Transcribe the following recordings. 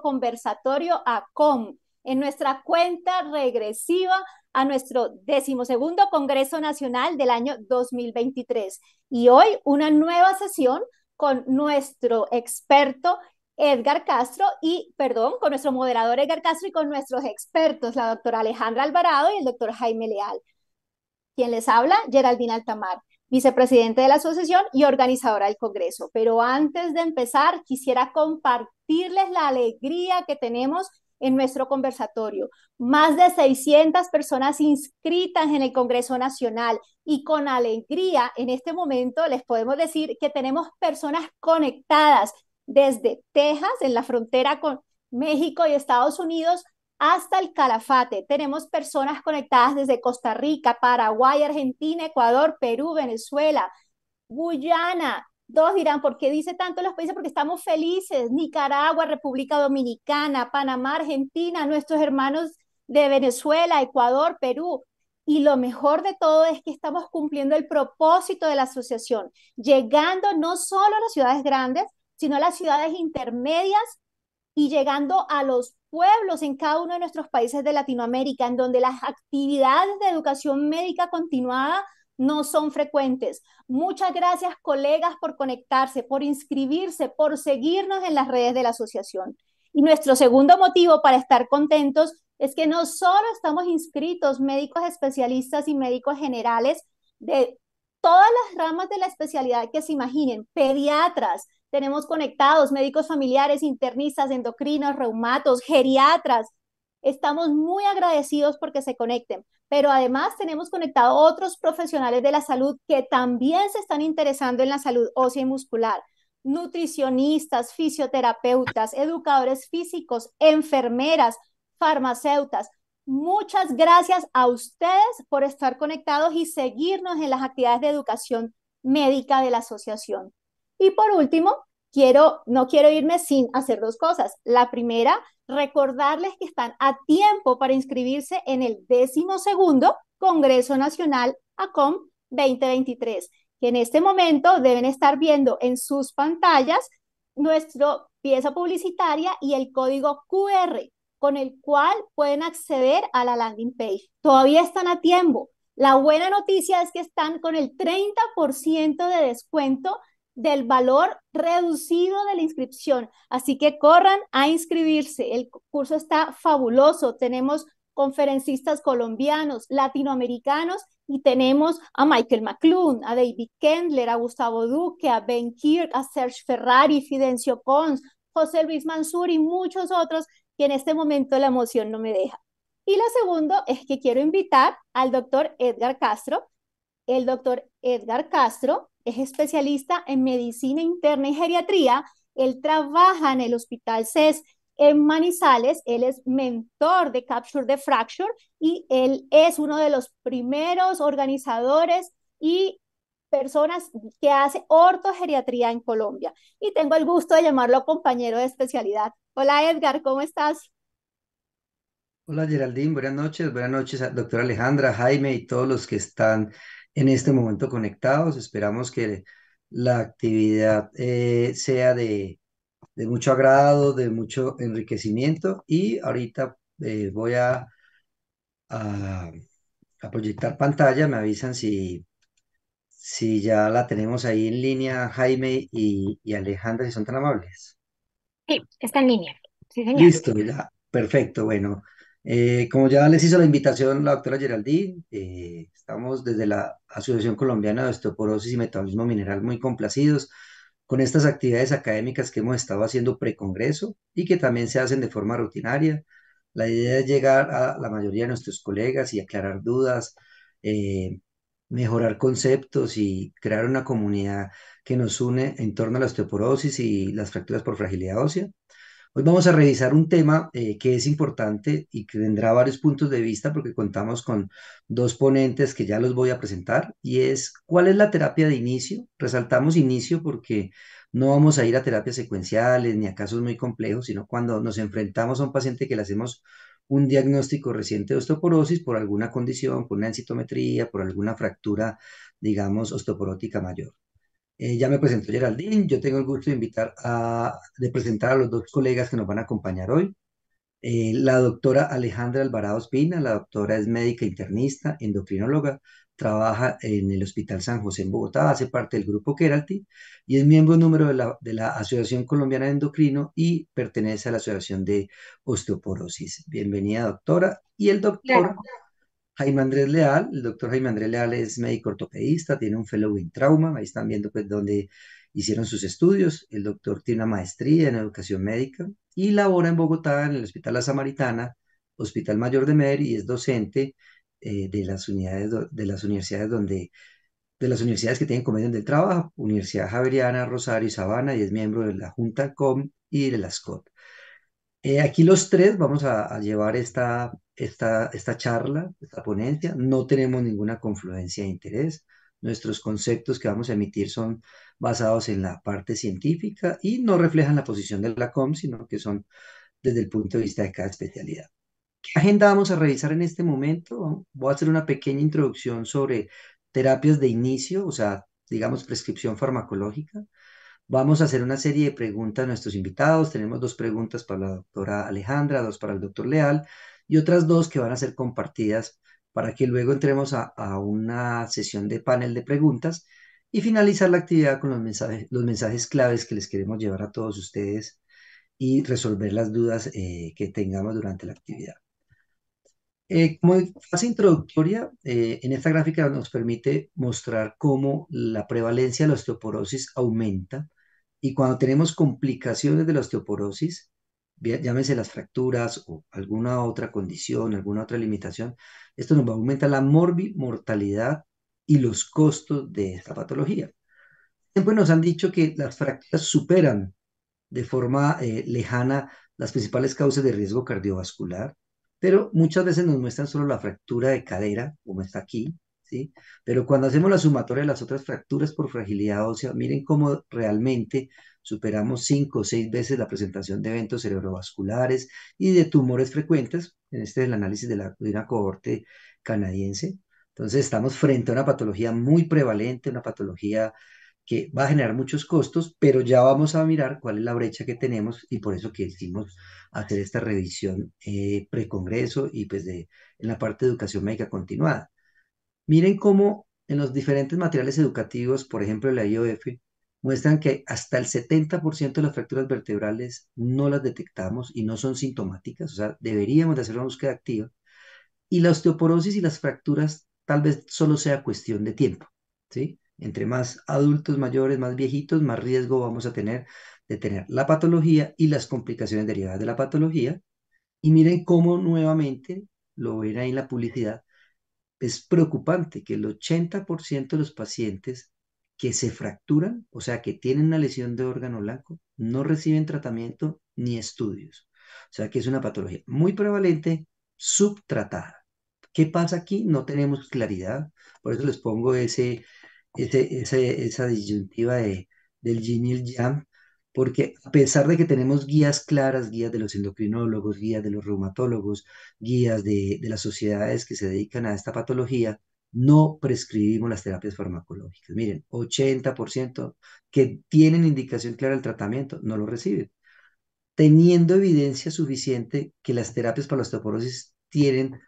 conversatorio a COM, en nuestra cuenta regresiva a nuestro decimosegundo Congreso Nacional del año 2023. Y hoy una nueva sesión con nuestro experto Edgar Castro y, perdón, con nuestro moderador Edgar Castro y con nuestros expertos, la doctora Alejandra Alvarado y el doctor Jaime Leal. Quien les habla, Geraldine Altamar vicepresidente de la asociación y organizadora del Congreso. Pero antes de empezar, quisiera compartirles la alegría que tenemos en nuestro conversatorio. Más de 600 personas inscritas en el Congreso Nacional y con alegría en este momento les podemos decir que tenemos personas conectadas desde Texas, en la frontera con México y Estados Unidos, hasta el Calafate. Tenemos personas conectadas desde Costa Rica, Paraguay, Argentina, Ecuador, Perú, Venezuela, Guyana. Dos dirán, ¿por qué dice tanto los países? Porque estamos felices. Nicaragua, República Dominicana, Panamá, Argentina, nuestros hermanos de Venezuela, Ecuador, Perú. Y lo mejor de todo es que estamos cumpliendo el propósito de la asociación, llegando no solo a las ciudades grandes, sino a las ciudades intermedias y llegando a los pueblos en cada uno de nuestros países de Latinoamérica, en donde las actividades de educación médica continuada no son frecuentes. Muchas gracias, colegas, por conectarse, por inscribirse, por seguirnos en las redes de la asociación. Y nuestro segundo motivo para estar contentos es que no solo estamos inscritos médicos especialistas y médicos generales de todas las ramas de la especialidad que se imaginen, pediatras, tenemos conectados médicos familiares, internistas, endocrinos, reumatos, geriatras. Estamos muy agradecidos porque se conecten, pero además tenemos conectados otros profesionales de la salud que también se están interesando en la salud ósea y muscular nutricionistas, fisioterapeutas, educadores físicos, enfermeras, farmacéutas. Muchas gracias a ustedes por estar conectados y seguirnos en las actividades de educación médica de la asociación. Y por último, quiero, no quiero irme sin hacer dos cosas. La primera, recordarles que están a tiempo para inscribirse en el décimo segundo Congreso Nacional ACOM 2023, que en este momento deben estar viendo en sus pantallas nuestra pieza publicitaria y el código QR con el cual pueden acceder a la landing page. Todavía están a tiempo. La buena noticia es que están con el 30% de descuento del valor reducido de la inscripción. Así que corran a inscribirse. El curso está fabuloso. Tenemos conferencistas colombianos, latinoamericanos y tenemos a Michael McClune, a David Kendler, a Gustavo Duque, a Ben Kirk, a Serge Ferrari, Fidencio Cons, José Luis Mansur y muchos otros que en este momento la emoción no me deja. Y lo segundo es que quiero invitar al doctor Edgar Castro. El doctor Edgar Castro es especialista en medicina interna y geriatría. Él trabaja en el Hospital CES en Manizales, él es mentor de Capture the Fracture y él es uno de los primeros organizadores y personas que hace ortogeriatría en Colombia. Y tengo el gusto de llamarlo compañero de especialidad. Hola Edgar, ¿cómo estás? Hola Geraldine, buenas noches, buenas noches doctora Alejandra, Jaime y todos los que están en este momento conectados. Esperamos que la actividad eh, sea de, mucho agrado, de mucho enriquecimiento y ahorita eh, voy a, proyectar pantalla, me avisan si, si ya la tenemos ahí en línea, Jaime y, Alejandra, si son tan amables. Sí, está en línea. Listo, Perfecto, bueno. Eh, como ya les hizo la invitación la doctora Geraldine, eh, estamos desde la Asociación Colombiana de Osteoporosis y Metabolismo Mineral muy complacidos con estas actividades académicas que hemos estado haciendo precongreso y que también se hacen de forma rutinaria. La idea es llegar a la mayoría de nuestros colegas y aclarar dudas, eh, mejorar conceptos y crear una comunidad que nos une en torno a la osteoporosis y las fracturas por fragilidad ósea. Hoy vamos a revisar un tema eh, que es importante y que tendrá varios puntos de vista porque contamos con dos ponentes que ya los voy a presentar y es cuál es la terapia de inicio. Resaltamos inicio porque no vamos a ir a terapias secuenciales ni a casos muy complejos, sino cuando nos enfrentamos a un paciente que le hacemos un diagnóstico reciente de osteoporosis por alguna condición, por una encitometría, por alguna fractura, digamos, osteoporótica mayor. Eh, ya me presentó Geraldine, yo tengo el gusto de invitar a, presentar a los dos colegas que nos van a acompañar hoy. Eh, la doctora Alejandra Alvarado Espina, la doctora es médica internista, endocrinóloga, trabaja en el Hospital San José en Bogotá, hace parte del grupo Keralty y es miembro número de la, de la Asociación Colombiana de Endocrino y pertenece a la Asociación de Osteoporosis. Bienvenida, doctora. Y el doctor Jaime Andrés Leal, el doctor Jaime Andrés Leal es médico ortopedista, tiene un fellow en trauma, ahí están viendo pues hicieron sus estudios, el doctor tiene una maestría en educación médica y labora en Bogotá en el Hospital La Samaritana, Hospital Mayor de Mer y es docente eh, de, las unidades, de las universidades donde de las universidades que tienen convenio del trabajo, Universidad Javeriana, Rosario y Sabana, y es miembro de la Junta COM y de la SCOT. Eh, aquí los tres vamos a, a llevar esta esta, charla, esta ponencia. No tenemos ninguna confluencia de interés. Nuestros conceptos que vamos a emitir son basados en la parte científica y no reflejan la posición de la COM, sino que son desde el punto de vista de cada especialidad. ¿Qué agenda vamos a revisar en este momento? Voy a hacer una pequeña introducción sobre terapias de inicio, o sea, digamos prescripción farmacológica. Vamos a hacer una serie de preguntas a nuestros invitados. Tenemos dos preguntas para la doctora Alejandra, dos para el doctor Leal y otras dos que van a ser compartidas para que luego entremos a, una sesión de panel de preguntas y finalizar la actividad con los mensajes, los mensajes claves que les queremos llevar a todos ustedes y resolver las dudas eh, que tengamos durante la actividad. Eh, como fase introductoria, eh, en esta gráfica nos permite mostrar cómo la prevalencia de la osteoporosis aumenta y cuando tenemos complicaciones de la osteoporosis, llámese las fracturas o alguna otra condición, alguna otra limitación, esto nos va a aumentar la morbimortalidad y los costos de esta patología. Siempre nos han dicho que las fracturas superan de forma eh, lejana las principales causas de riesgo cardiovascular, pero muchas veces nos muestran solo la fractura de cadera, como está aquí, pero cuando hacemos la sumatoria de las otras fracturas por fragilidad ósea, miren cómo realmente superamos cinco o seis veces la presentación de eventos cerebrovasculares y de tumores frecuentes. En este es el análisis de, la, una cohorte canadiense. Entonces estamos frente a una patología muy prevalente, una patología que va a generar muchos costos, pero ya vamos a mirar cuál es la brecha que tenemos y por eso que hicimos hacer esta revisión eh, precongreso y pues de, en la parte de educación médica continuada. Miren cómo en los diferentes materiales educativos, por ejemplo la IOF, muestran que hasta el 70% de las fracturas vertebrales no las detectamos y no son sintomáticas, o sea, deberíamos de hacer una búsqueda activa. Y la osteoporosis y las fracturas tal vez solo sea cuestión de tiempo, ¿sí? Entre más adultos mayores, más viejitos, más riesgo vamos a tener de tener la patología y las complicaciones derivadas de la patología. Y miren cómo nuevamente, lo ven ahí en la publicidad, es preocupante que el 80% de los pacientes que se fracturan, o sea, que tienen una lesión de órgano blanco, no reciben tratamiento ni estudios. O sea, que es una patología muy prevalente, subtratada. ¿Qué pasa aquí? No tenemos claridad. Por eso les pongo ese, ese, esa disyuntiva de, del yin Jam porque a pesar de que tenemos guías claras, guías de los endocrinólogos, guías de los reumatólogos, guías de, las sociedades que se dedican a esta patología, no prescribimos las terapias farmacológicas. Miren, 80% que tienen indicación clara del tratamiento no lo reciben, teniendo evidencia suficiente que las terapias para la osteoporosis tienen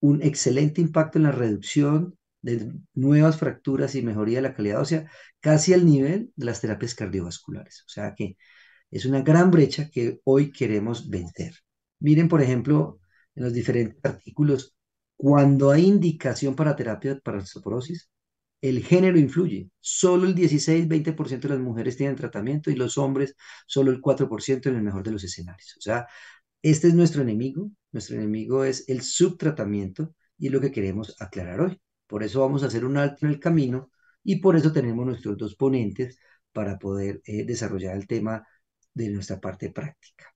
un excelente impacto en la reducción de nuevas fracturas y mejoría de la calidad ósea, casi al nivel de las terapias cardiovasculares. O sea que es una gran brecha que hoy queremos vencer. Miren, por ejemplo, en los diferentes artículos, cuando hay indicación para terapia para osteoporosis, el género influye. Solo el 16-20% de las mujeres tienen tratamiento y los hombres solo el 4% en el mejor de los escenarios. O sea, este es nuestro enemigo. Nuestro enemigo es el subtratamiento y es lo que queremos aclarar hoy. Por eso vamos a hacer un alto en el camino y por eso tenemos nuestros dos ponentes para poder eh, desarrollar el tema de nuestra parte práctica.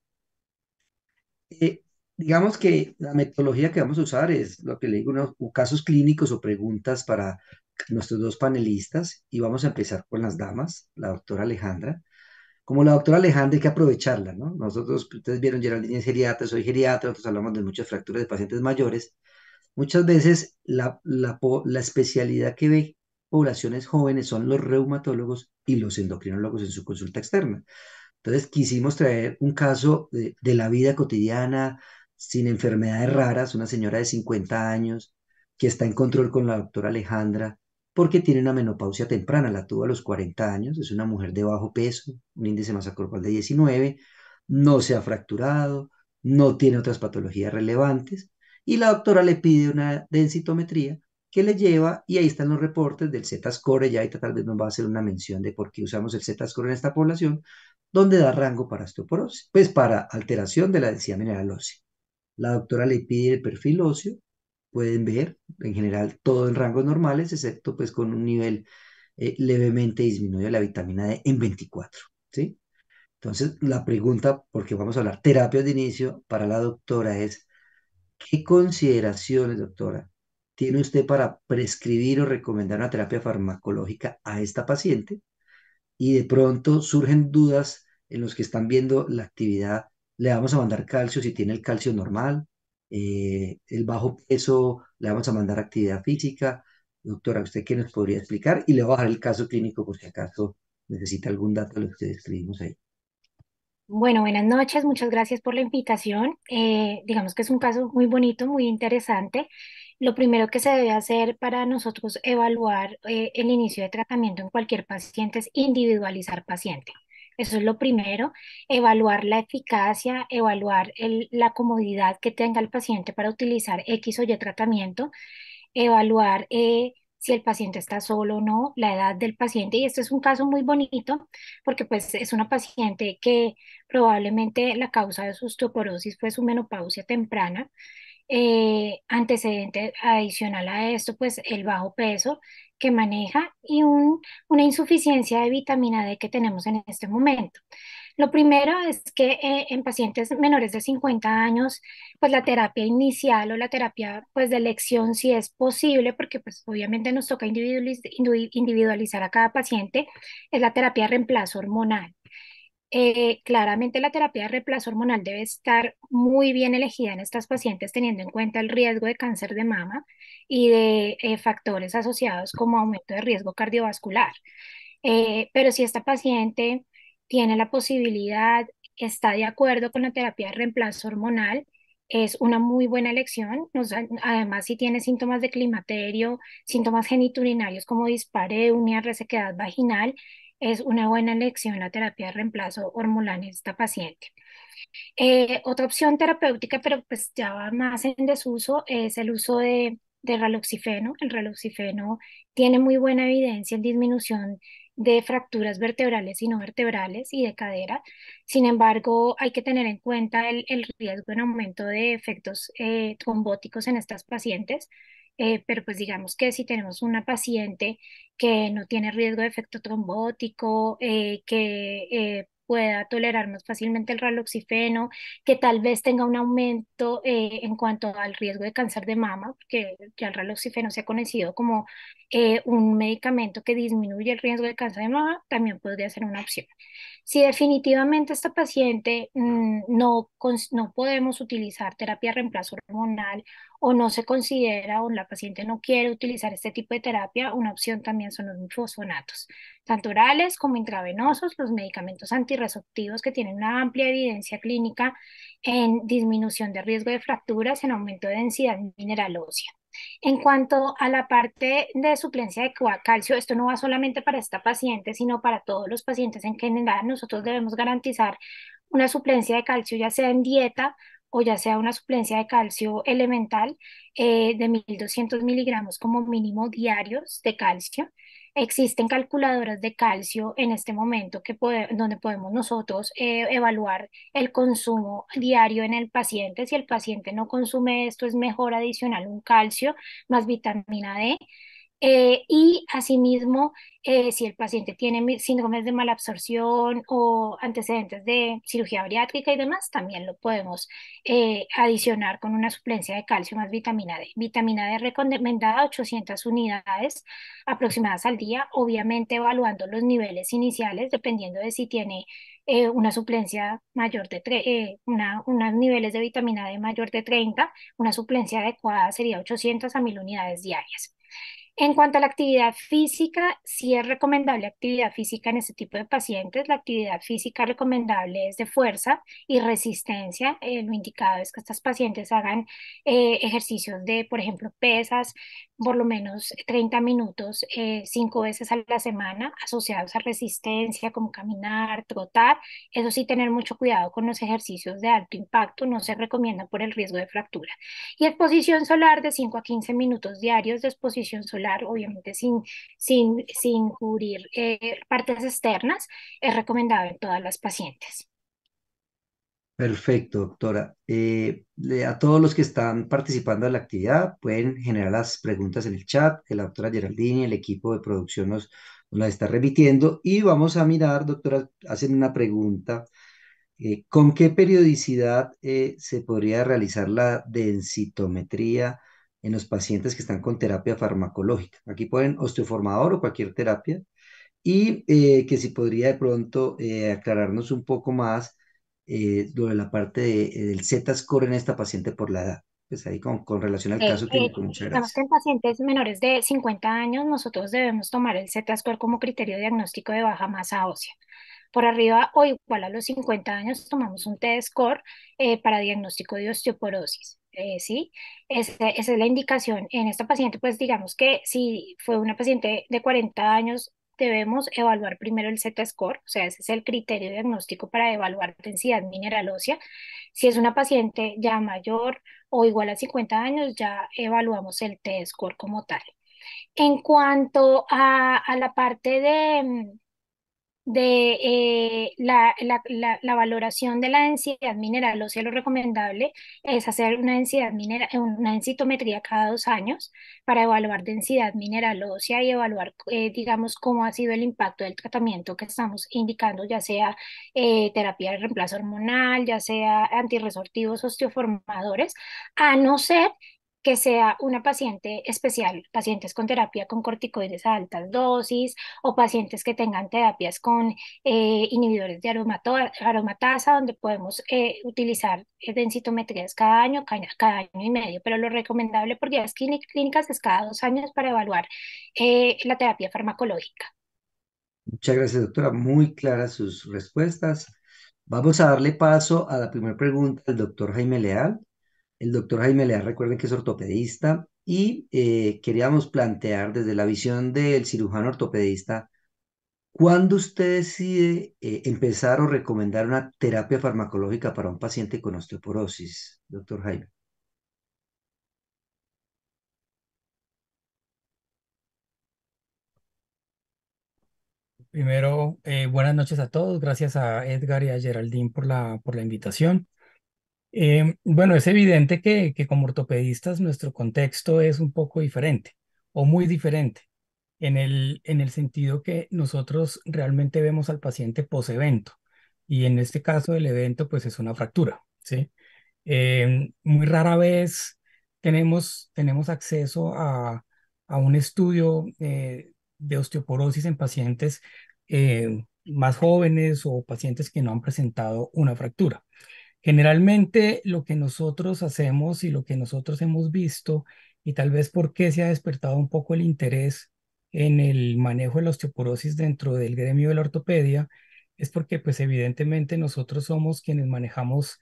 Eh, digamos que la metodología que vamos a usar es lo que le digo, unos, casos clínicos o preguntas para nuestros dos panelistas y vamos a empezar con las damas, la doctora Alejandra. Como la doctora Alejandra hay que aprovecharla, ¿no? Nosotros, ustedes vieron, Geraldine es geriatra, soy geriatra, nosotros hablamos de muchas fracturas de pacientes mayores Muchas veces la, especialidad que ve poblaciones jóvenes son los reumatólogos y los endocrinólogos en su consulta externa. Entonces quisimos traer un caso de, la vida cotidiana, sin enfermedades raras, una señora de 50 años que está en control con la doctora Alejandra porque tiene una menopausia temprana, la tuvo a los 40 años, es una mujer de bajo peso, un índice de masa corporal de 19, no se ha fracturado, no tiene otras patologías relevantes, y la doctora le pide una densitometría que le lleva y ahí están los reportes del Z-score, ya ahí tal vez nos va a hacer una mención de por qué usamos el Z-score en esta población, donde da rango para osteoporosis, pues para alteración de la densidad mineral ósea. La doctora le pide el perfil óseo, pueden ver en general todo en rangos normales, excepto pues con un nivel eh, levemente disminuido de la vitamina D en 24, ¿sí? Entonces, la pregunta, porque vamos a hablar terapias de inicio, para la doctora es, ¿Qué consideraciones, doctora, tiene usted para prescribir o recomendar una terapia farmacológica a esta paciente? Y de pronto surgen dudas en los que están viendo la actividad. Le vamos a mandar calcio si tiene el calcio normal, eh, el bajo peso, le vamos a mandar actividad física. Doctora, ¿usted qué nos podría explicar? Y le voy a bajar el caso clínico por si acaso necesita algún dato de lo que escribimos ahí. Bueno, buenas noches, muchas gracias por la invitación. Eh, digamos que es un caso muy bonito, muy interesante. Lo primero que se debe hacer para nosotros evaluar eh, el inicio de tratamiento en cualquier paciente es individualizar paciente. Eso es lo primero, evaluar la eficacia, evaluar la comodidad que tenga el paciente para utilizar X o Y tratamiento, evaluar eh, si el paciente está solo o no, la edad del paciente. Y este es un caso muy bonito porque pues es una paciente que probablemente la causa de su osteoporosis fue su menopausia temprana. Eh, antecedente adicional a esto, pues el bajo peso que maneja y una insuficiencia de vitamina D que tenemos en este momento. Lo primero es que eh, en pacientes menores de 50 años, pues la terapia inicial o la terapia pues de elección si es posible, porque pues obviamente nos toca individualizar a cada paciente, es la terapia de reemplazo hormonal. Eh, claramente la terapia de reemplazo hormonal debe estar muy bien elegida en estas pacientes teniendo en cuenta el riesgo de cáncer de mama y de eh, factores asociados como aumento de riesgo cardiovascular. pero si esta paciente tiene la posibilidad, está de acuerdo con la terapia de reemplazo hormonal, es una muy buena elección. además, si tiene síntomas de climaterio, síntomas geniturinarios como dispareunia, resequedad vaginal, es una buena elección la terapia de reemplazo hormonal en esta paciente. Eh, otra opción terapéutica, pero pues ya va más en desuso, es el uso de, de raloxifeno. El raloxifeno tiene muy buena evidencia en disminución de fracturas vertebrales y no vertebrales y de cadera. Sin embargo, hay que tener en cuenta el, riesgo en aumento de efectos eh, trombóticos en estas pacientes. Eh, pero pues digamos que si tenemos una paciente que no tiene riesgo de efecto trombótico, eh, que pueda tolerar más fácilmente el raloxifeno, que tal vez tenga un aumento eh, en cuanto al riesgo de cáncer de mama, porque ya el raloxifeno se ha conocido como eh, un medicamento que disminuye el riesgo de cáncer de mama, también podría ser una opción. Si definitivamente esta paciente mm, no, no podemos utilizar terapia de reemplazo hormonal o no se considera o la paciente no quiere utilizar este tipo de terapia, una opción también son los mifosfonatos, tanto orales como intravenosos, los medicamentos antirreceptivos que tienen una amplia evidencia clínica en disminución de riesgo de fracturas, en aumento de densidad mineral ósea. En cuanto a la parte de suplencia de calcio, esto no va solamente para esta paciente, sino para todos los pacientes en general. Nosotros debemos garantizar una suplencia de calcio, ya sea en dieta, o ya sea una suplencia de calcio elemental eh, de 1.200 miligramos como mínimo diarios de calcio. Existen calculadoras de calcio en este momento que donde podemos nosotros eh, evaluar el consumo diario en el paciente. Si el paciente no consume esto, es mejor adicional un calcio más vitamina D. Eh, y asimismo, eh, si el paciente tiene síndromes de malabsorción o antecedentes de cirugía bariátrica y demás, también lo podemos eh, adicionar con una suplencia de calcio más vitamina D. Vitamina D recomendada 800 unidades aproximadas al día, obviamente evaluando los niveles iniciales dependiendo de si tiene una suplencia mayor de niveles de vitamina D mayor de 30, una suplencia adecuada sería 800 a 1000 unidades diarias. En cuanto a la actividad física, sí es recomendable actividad física en este tipo de pacientes. La actividad física recomendable es de fuerza y resistencia. Eh, lo indicado es que estas pacientes hagan eh, ejercicios de, por ejemplo, pesas, por lo menos 30 minutos, eh, cinco veces a la semana, asociados a resistencia, como caminar, trotar. Eso sí, tener mucho cuidado con los ejercicios de alto impacto. No se recomienda por el riesgo de fractura. Y exposición solar de 5 a 15 minutos diarios de exposición solar obviamente sin, sin, sin cubrir eh, partes externas, es recomendado en todas las pacientes. Perfecto, doctora. Eh, a todos los que están participando de la actividad, pueden generar las preguntas en el chat, que la doctora Geraldine, y el equipo de producción nos, nos las está remitiendo y vamos a mirar, doctora, hacen una pregunta. Eh, ¿Con qué periodicidad se podría realizar la densitometría en los pacientes que están con terapia farmacológica. Aquí pueden osteoformador o cualquier terapia y eh, que si podría de pronto eh, aclararnos un poco más eh, sobre la parte eh, del Z-score en esta paciente por la edad. Pues ahí con, relación al caso que en pacientes menores de 50 años nosotros debemos tomar el Z-score como criterio diagnóstico de baja masa ósea por arriba o igual a los 50 años tomamos un T-score para diagnóstico de osteoporosis. Eh, sí, esa, es la indicación. En esta paciente, pues digamos que si fue una paciente de 40 años, debemos evaluar primero el Z-score, o sea, ese es el criterio diagnóstico para evaluar densidad mineral ósea. Si es una paciente ya mayor o igual a 50 años, ya evaluamos el T-score como tal. En cuanto a, a la parte de, mm, de eh, la, la, la, valoración de la densidad mineral, o sea, lo recomendable es hacer una densidad mineral, una densitometría cada dos años para evaluar densidad mineral ósea y evaluar, eh, digamos, cómo ha sido el impacto del tratamiento que estamos indicando, ya sea eh, terapia de reemplazo hormonal, ya sea antirresortivos osteoformadores, a no ser que sea una paciente especial, pacientes con terapia con corticoides a altas dosis o pacientes que tengan terapias con eh, inhibidores de aromatasa, donde podemos eh, utilizar eh, densitometrías cada año, cada, año y medio, pero lo recomendable por guías clínicas es cada dos años para evaluar la terapia farmacológica. Muchas gracias, doctora. Muy claras sus respuestas. Vamos a darle paso a la primera pregunta del doctor Jaime Leal el doctor Jaime Lea recuerden que es ortopedista, y eh, queríamos plantear desde la visión del cirujano ortopedista, ¿cuándo usted decide eh, empezar o recomendar una terapia farmacológica para un paciente con osteoporosis, doctor Jaime? Primero, eh, buenas noches a todos. Gracias a Edgar y a Geraldine por la, por la invitación. Eh, bueno, es evidente que, como ortopedistas nuestro contexto es un poco diferente o muy diferente en el, en el sentido que nosotros realmente vemos al paciente posevento y en este caso el evento pues es una fractura, ¿sí? Eh, muy rara vez tenemos, tenemos acceso a, un estudio eh, de osteoporosis en pacientes más jóvenes o pacientes que no han presentado una fractura. Generalmente lo que nosotros hacemos y lo que nosotros hemos visto, y tal vez por qué se ha despertado un poco el interés en el manejo de la osteoporosis dentro del gremio de la ortopedia, es porque pues evidentemente nosotros somos quienes manejamos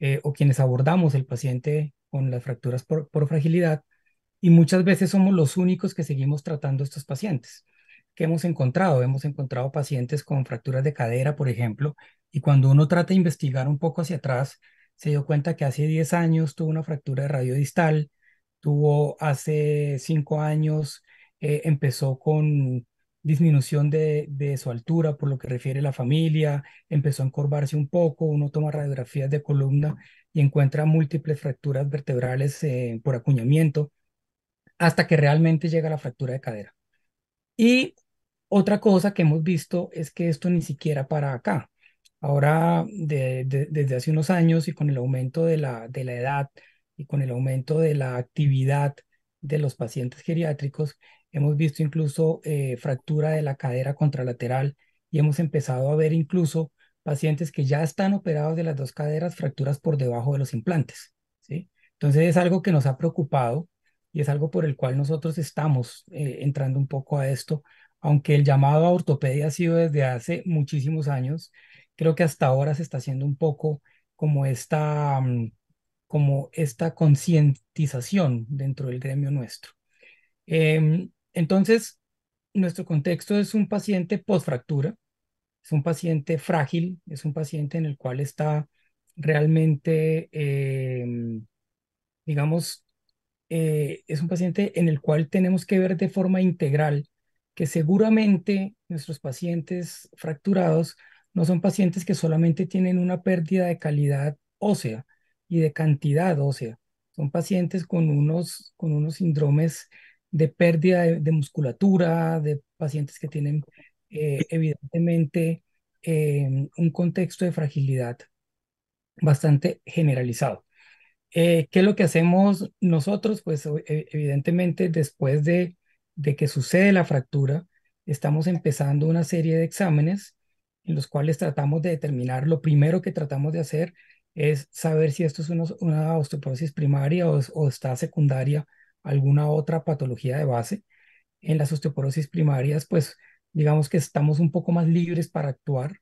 eh, o quienes abordamos el paciente con las fracturas por, por fragilidad y muchas veces somos los únicos que seguimos tratando a estos pacientes que hemos encontrado. Hemos encontrado pacientes con fracturas de cadera, por ejemplo, y cuando uno trata de investigar un poco hacia atrás, se dio cuenta que hace 10 años tuvo una fractura de radio distal, tuvo hace 5 años, eh, empezó con disminución de, su altura por lo que refiere a la familia, empezó a encorvarse un poco, uno toma radiografías de columna y encuentra múltiples fracturas vertebrales eh, por acuñamiento, hasta que realmente llega la fractura de cadera. Y otra cosa que hemos visto es que esto ni siquiera para acá. Ahora, desde hace unos años y con el aumento de la, de la edad y con el aumento de la actividad de los pacientes geriátricos, hemos visto incluso eh, fractura de la cadera contralateral y hemos empezado a ver incluso pacientes que ya están operados de las dos caderas, fracturas por debajo de los implantes. ¿sí? Entonces es algo que nos ha preocupado y es algo por el cual nosotros estamos eh, entrando un poco a esto aunque el llamado a ortopedia ha sido desde hace muchísimos años, creo que hasta ahora se está haciendo un poco como esta, mm, como esta concientización dentro del gremio nuestro. Em, entonces, nuestro contexto es un paciente postfractura, es un paciente frágil, es un paciente en el cual está realmente, em, digamos, eh, es un paciente en el cual tenemos que ver de forma integral que seguramente nuestros pacientes fracturados no son pacientes que solamente tienen una pérdida de calidad ósea y de cantidad ósea, son pacientes con unos, con unos síndromes de pérdida de, musculatura, de pacientes que tienen eh, evidentemente eh, un contexto de fragilidad bastante generalizado. Eh, ¿Qué es lo que hacemos nosotros? Pues e, evidentemente después de de que sucede la fractura, estamos empezando una serie de exámenes en los cuales tratamos de determinar, lo primero que tratamos de hacer es saber si esto es una, osteoporosis primaria o, está secundaria alguna otra patología de base. En las osteoporosis primarias, pues digamos que estamos un poco más libres para actuar.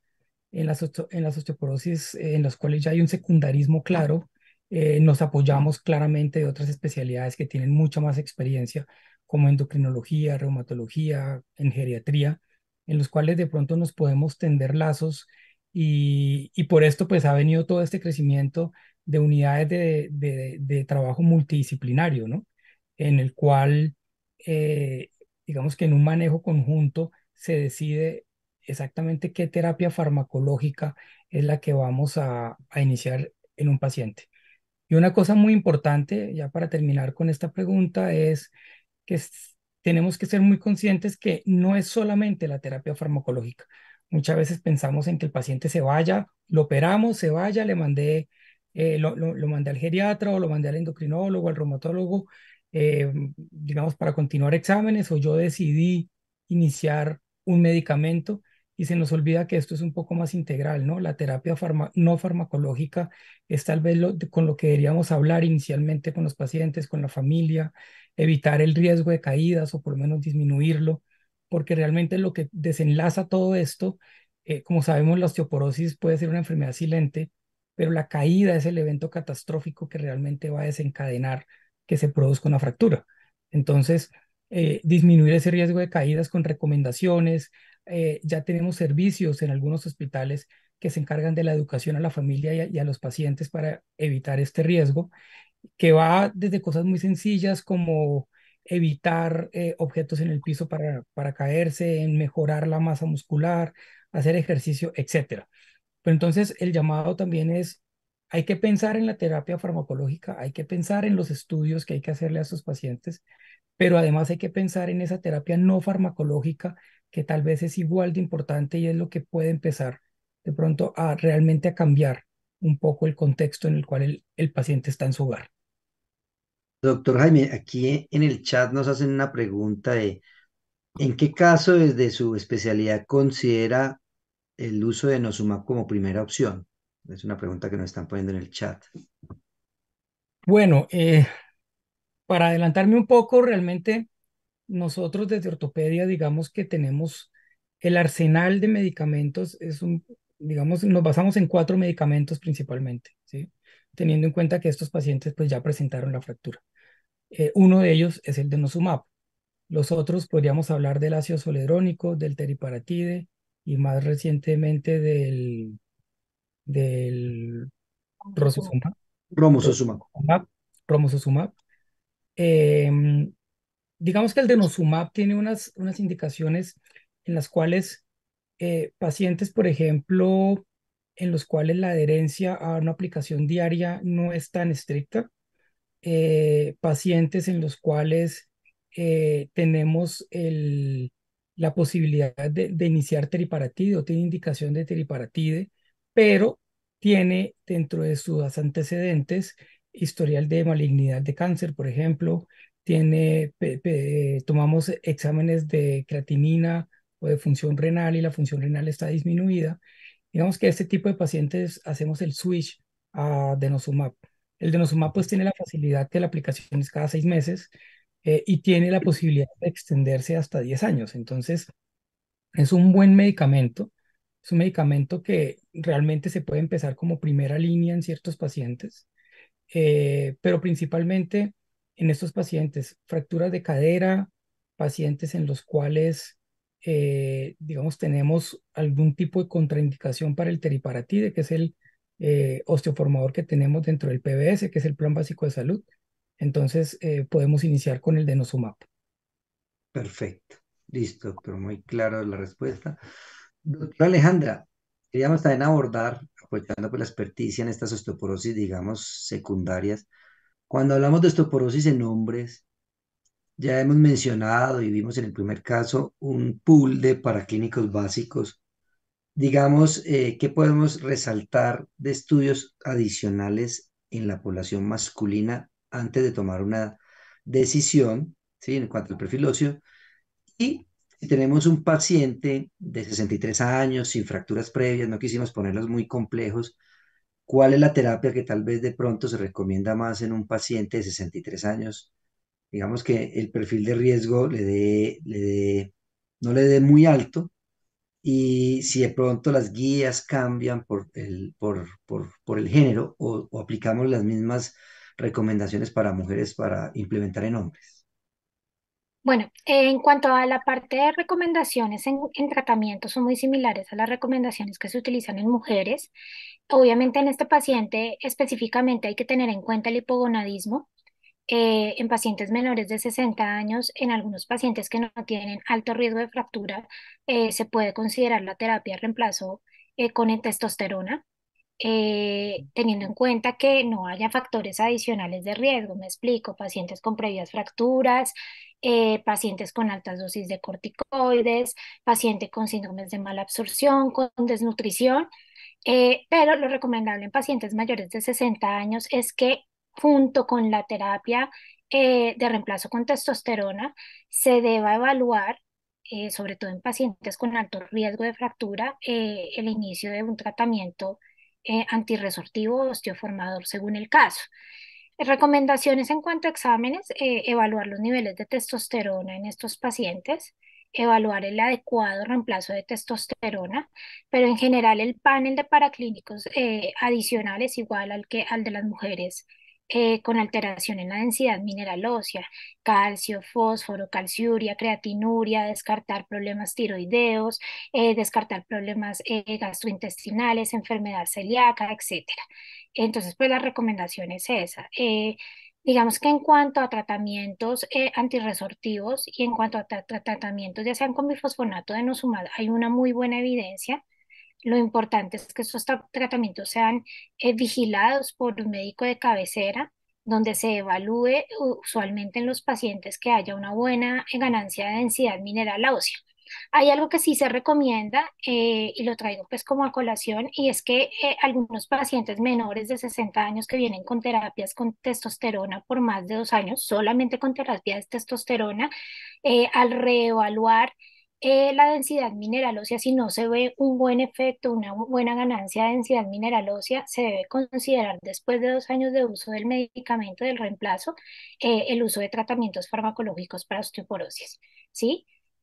En las, en las osteoporosis en las cuales ya hay un secundarismo claro, eh, nos apoyamos claramente de otras especialidades que tienen mucha más experiencia como endocrinología, reumatología, en geriatría, en los cuales de pronto nos podemos tender lazos y, por esto pues ha venido todo este crecimiento de unidades de, trabajo multidisciplinario, ¿no? En el cual, eh, digamos que en un manejo conjunto se decide exactamente qué terapia farmacológica es la que vamos a, a iniciar en un paciente. Y una cosa muy importante, ya para terminar con esta pregunta, es que tenemos que ser muy conscientes que no es solamente la terapia farmacológica. Muchas veces pensamos en que el paciente se vaya, lo operamos, se vaya, le mandé, eh, lo, lo, mandé al geriatra o lo mandé al endocrinólogo, al reumatólogo, eh, digamos, para continuar exámenes o yo decidí iniciar un medicamento y se nos olvida que esto es un poco más integral, ¿no? La terapia no farmacológica es tal vez con lo que deberíamos hablar inicialmente con los pacientes, con la familia, evitar el riesgo de caídas o por lo menos disminuirlo, porque realmente lo que desenlaza todo esto, eh, como sabemos, la osteoporosis puede ser una enfermedad silente, pero la caída es el evento catastrófico que realmente va a desencadenar que se produzca una fractura. Entonces, eh, disminuir ese riesgo de caídas con recomendaciones, eh, ya tenemos servicios en algunos hospitales que se encargan de la educación a la familia y a, los pacientes para evitar este riesgo, que va desde cosas muy sencillas como evitar eh, objetos en el piso para, para caerse, en mejorar la masa muscular, hacer ejercicio, etc. Pero entonces el llamado también es, hay que pensar en la terapia farmacológica, hay que pensar en los estudios que hay que hacerle a sus pacientes, pero además hay que pensar en esa terapia no farmacológica que tal vez es igual de importante y es lo que puede empezar de pronto a realmente a cambiar un poco el contexto en el cual el, paciente está en su hogar. Doctor Jaime, aquí en el chat nos hacen una pregunta de ¿en qué caso desde su especialidad considera el uso de nosuma como primera opción? Es una pregunta que nos están poniendo en el chat. Bueno, eh, para adelantarme un poco, realmente nosotros desde ortopedia, digamos que tenemos el arsenal de medicamentos, es un, digamos, nos basamos en cuatro medicamentos principalmente, ¿sí? teniendo en cuenta que estos pacientes pues ya presentaron la fractura. Eh, uno de ellos es el de denosumab. Los otros podríamos hablar del ácido soledrónico, del teriparatide y más recientemente del, del romosozumab Romosozumab. Eh, em, digamos que el denosumab tiene unas, unas indicaciones en las cuales eh, pacientes, por ejemplo, en los cuales la adherencia a una aplicación diaria no es tan estricta, eh, pacientes en los cuales eh, tenemos el, la posibilidad de, de, iniciar teriparatide o tiene indicación de teriparatide, pero tiene dentro de sus antecedentes historial de malignidad de cáncer, por ejemplo, tiene, tomamos exámenes de creatinina o de función renal y la función renal está disminuida. Digamos que este tipo de pacientes hacemos el switch a denosumab. El denosumab pues tiene la facilidad que la aplicación es cada seis meses eh, y tiene la posibilidad de extenderse hasta diez años. Entonces, es un buen medicamento. Es un medicamento que realmente se puede empezar como primera línea en ciertos pacientes, eh, pero principalmente en estos pacientes? Fracturas de cadera, pacientes en los cuales, eh, digamos, tenemos algún tipo de contraindicación para el teriparatide, que es el eh, osteoformador que tenemos dentro del PBS, que es el Plan Básico de Salud. Entonces, eh, podemos iniciar con el denosumab. Perfecto. Listo, doctor. Muy clara la respuesta. Doctora Alejandra, queríamos también abordar, apoyando por pues la experticia en estas osteoporosis, digamos, secundarias, cuando hablamos de estoporosis en hombres, ya hemos mencionado y vimos en el primer caso un pool de paraclínicos básicos. Digamos, eh, que podemos resaltar de estudios adicionales en la población masculina antes de tomar una decisión ¿sí? en cuanto al perfil óseo? Y tenemos un paciente de 63 años, sin fracturas previas, no quisimos ponerlos muy complejos, ¿Cuál es la terapia que tal vez de pronto se recomienda más en un paciente de 63 años? Digamos que el perfil de riesgo le dé, le no le dé muy alto y si de pronto las guías cambian por el, por, por, el género o aplicamos las mismas recomendaciones para mujeres para implementar en hombres. Bueno, en cuanto a la parte de recomendaciones en, tratamiento, son muy similares a las recomendaciones que se utilizan en mujeres. Obviamente en este paciente específicamente hay que tener en cuenta el hipogonadismo, eh, en pacientes menores de 60 años, en algunos pacientes que no tienen alto riesgo de fractura, eh, se puede considerar la terapia de reemplazo eh, con el testosterona, teniendo en cuenta que no haya factores adicionales de riesgo. Me explico, pacientes con previas fracturas, eh, pacientes con altas dosis de corticoides, paciente con síndromes de mala absorción, con desnutrición, eh, pero lo recomendable en pacientes mayores de 60 años es que junto con la terapia eh, de reemplazo con testosterona se deba evaluar, sobre todo en pacientes con alto riesgo de fractura, el inicio de un tratamiento antirresortivo osteoformador según el caso. Recomendaciones en cuanto a exámenes, eh, evaluar los niveles de testosterona en estos pacientes, evaluar el adecuado reemplazo de testosterona, pero en general el panel de paraclínicos eh, adicionales igual al, que, al de las mujeres eh, con alteración en la densidad mineral ósea, calcio, fósforo, calciuria, creatinuria, descartar problemas tiroideos, eh, descartar problemas eh, gastrointestinales, enfermedad celíaca, etc. Entonces, pues la recomendación es esa. digamos que en cuanto a tratamientos antirresortivos y en cuanto a tratamientos, ya sean con bifosfonato de nosumada, hay una muy buena evidencia lo importante es que estos tratamientos sean eh, vigilados por un médico de cabecera, donde se evalúe usualmente en los pacientes que haya una buena eh, ganancia de densidad mineral ósea. Hay algo que sí se recomienda eh, y lo traigo pues como a colación y es que algunos pacientes menores de 60 años que vienen con terapias con testosterona por más de dos años, solamente con terapias de testosterona, al reevaluar eh, la densidad mineral ósea, si no se ve un buen efecto, una buena ganancia de densidad mineral ósea, se debe considerar después de dos años de uso del medicamento del reemplazo eh, el uso de tratamientos farmacológicos para osteoporosis.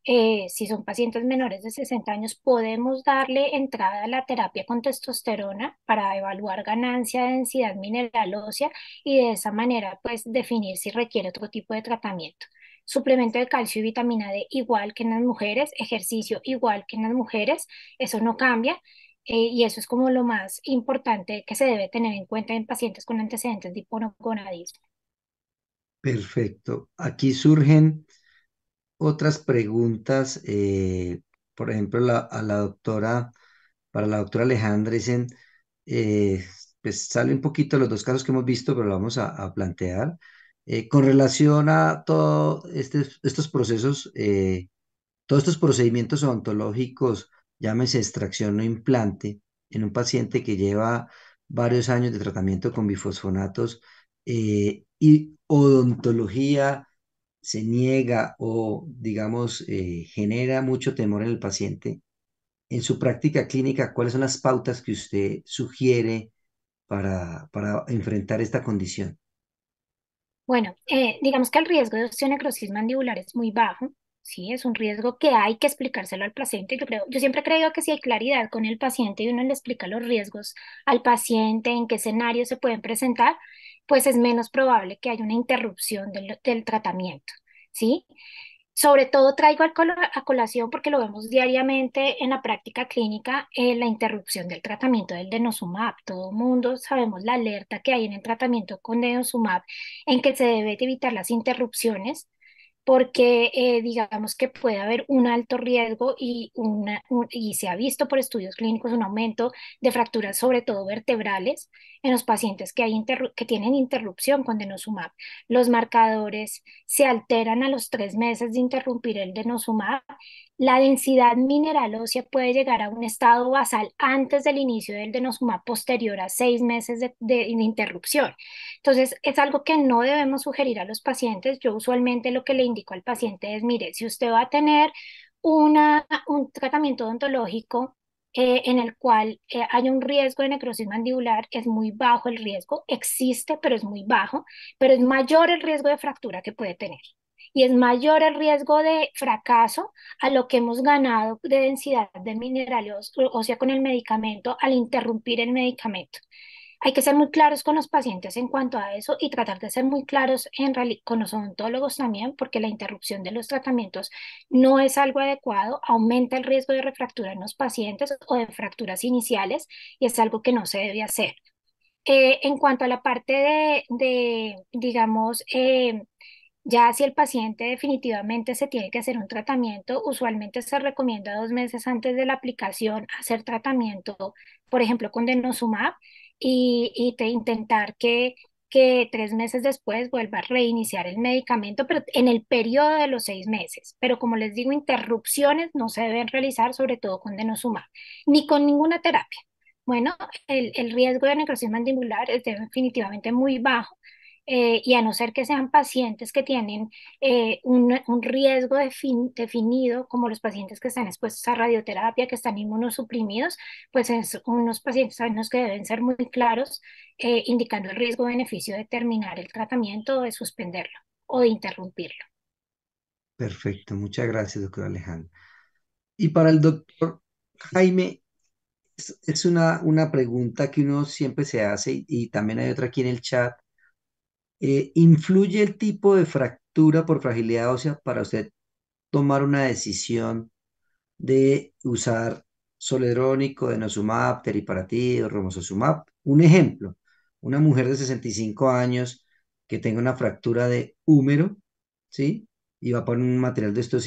Eh, si son pacientes menores de 60 años, podemos darle entrada a la terapia con testosterona para evaluar ganancia de densidad mineral ósea y de esa manera pues definir si requiere otro tipo de tratamiento suplemento de calcio y vitamina D igual que en las mujeres, ejercicio igual que en las mujeres, eso no cambia. Eh, y eso es como lo más importante que se debe tener en cuenta en pacientes con antecedentes de hipogonadismo. Perfecto. Aquí surgen otras preguntas, eh, por ejemplo, a la doctora, para la doctora Alejandra, eh, pues sale un poquito los dos casos que hemos visto, pero lo vamos a plantear. Eh, con relación a todos estos procesos, eh, todos estos procedimientos odontológicos, llámese extracción o implante, en un paciente que lleva varios años de tratamiento con bifosfonatos eh, y odontología se niega o, digamos, genera mucho temor en el paciente, en su práctica clínica, ¿cuáles son las pautas que usted sugiere para enfrentar esta condición? Bueno, eh, digamos que el riesgo de osteonecrosis mandibular es muy bajo, ¿sí? Es un riesgo que hay que explicárselo al paciente. Yo creo, yo siempre creo que si hay claridad con el paciente y uno le explica los riesgos al paciente, en qué escenario se pueden presentar, pues es menos probable que haya una interrupción del tratamiento, ¿sí? Sobre todo traigo a colación porque lo vemos diariamente en la práctica clínica, eh, la interrupción del tratamiento del denosumab. Todo el mundo sabemos la alerta que hay en el tratamiento con denosumab en que se debe evitar las interrupciones porque eh, digamos que puede haber un alto riesgo y, y se ha visto por estudios clínicos un aumento de fracturas, sobre todo vertebrales, en los pacientes que, que tienen interrupción con denosumab. Los marcadores se alteran a los tres meses de interrumpir el denosumab la densidad mineral ósea puede llegar a un estado basal antes del inicio del denosumab posterior a seis meses de, interrupción. Entonces, es algo que no debemos sugerir a los pacientes. Yo usualmente lo que le indico al paciente es, mire, si usted va a tener una, un tratamiento odontológico eh, en el cual eh, hay un riesgo de necrosis mandibular, es muy bajo el riesgo, existe, pero es muy bajo, pero es mayor el riesgo de fractura que puede tener y es mayor el riesgo de fracaso a lo que hemos ganado de densidad de minerales, o sea, con el medicamento al interrumpir el medicamento. Hay que ser muy claros con los pacientes en cuanto a eso y tratar de ser muy claros en con los odontólogos también, porque la interrupción de los tratamientos no es algo adecuado, aumenta el riesgo de refractura en los pacientes o de fracturas iniciales y es algo que no se debe hacer. Eh, en cuanto a la parte de, digamos, eh, ya si el paciente definitivamente se tiene que hacer un tratamiento, usualmente se recomienda dos meses antes de la aplicación hacer tratamiento, por ejemplo, con denosumab y, intentar que, tres meses después vuelva a reiniciar el medicamento, pero en el periodo de los seis meses. Pero como les digo, interrupciones no se deben realizar, sobre todo con denosumab, ni con ninguna terapia. Bueno, el, el riesgo de necrosis mandibular es definitivamente muy bajo eh, y a no ser que sean pacientes que tienen eh, un, riesgo definido, como los pacientes que están expuestos a radioterapia, que están inmunosuprimidos, pues es unos pacientes a los que deben ser muy claros, eh, indicando el riesgo-beneficio de terminar el tratamiento, o de suspenderlo o de interrumpirlo. Perfecto, muchas gracias, doctor Alejandro. Y para el doctor Jaime, es, una, una pregunta que uno siempre se hace y también hay otra aquí en el chat eh, ¿Influye el tipo de fractura por fragilidad ósea para usted tomar una decisión de usar soledrónico, denosumab, teriparatido, romososumab? Un ejemplo, una mujer de 65 años que tenga una fractura de húmero, ¿sí? Y va a poner un material de estos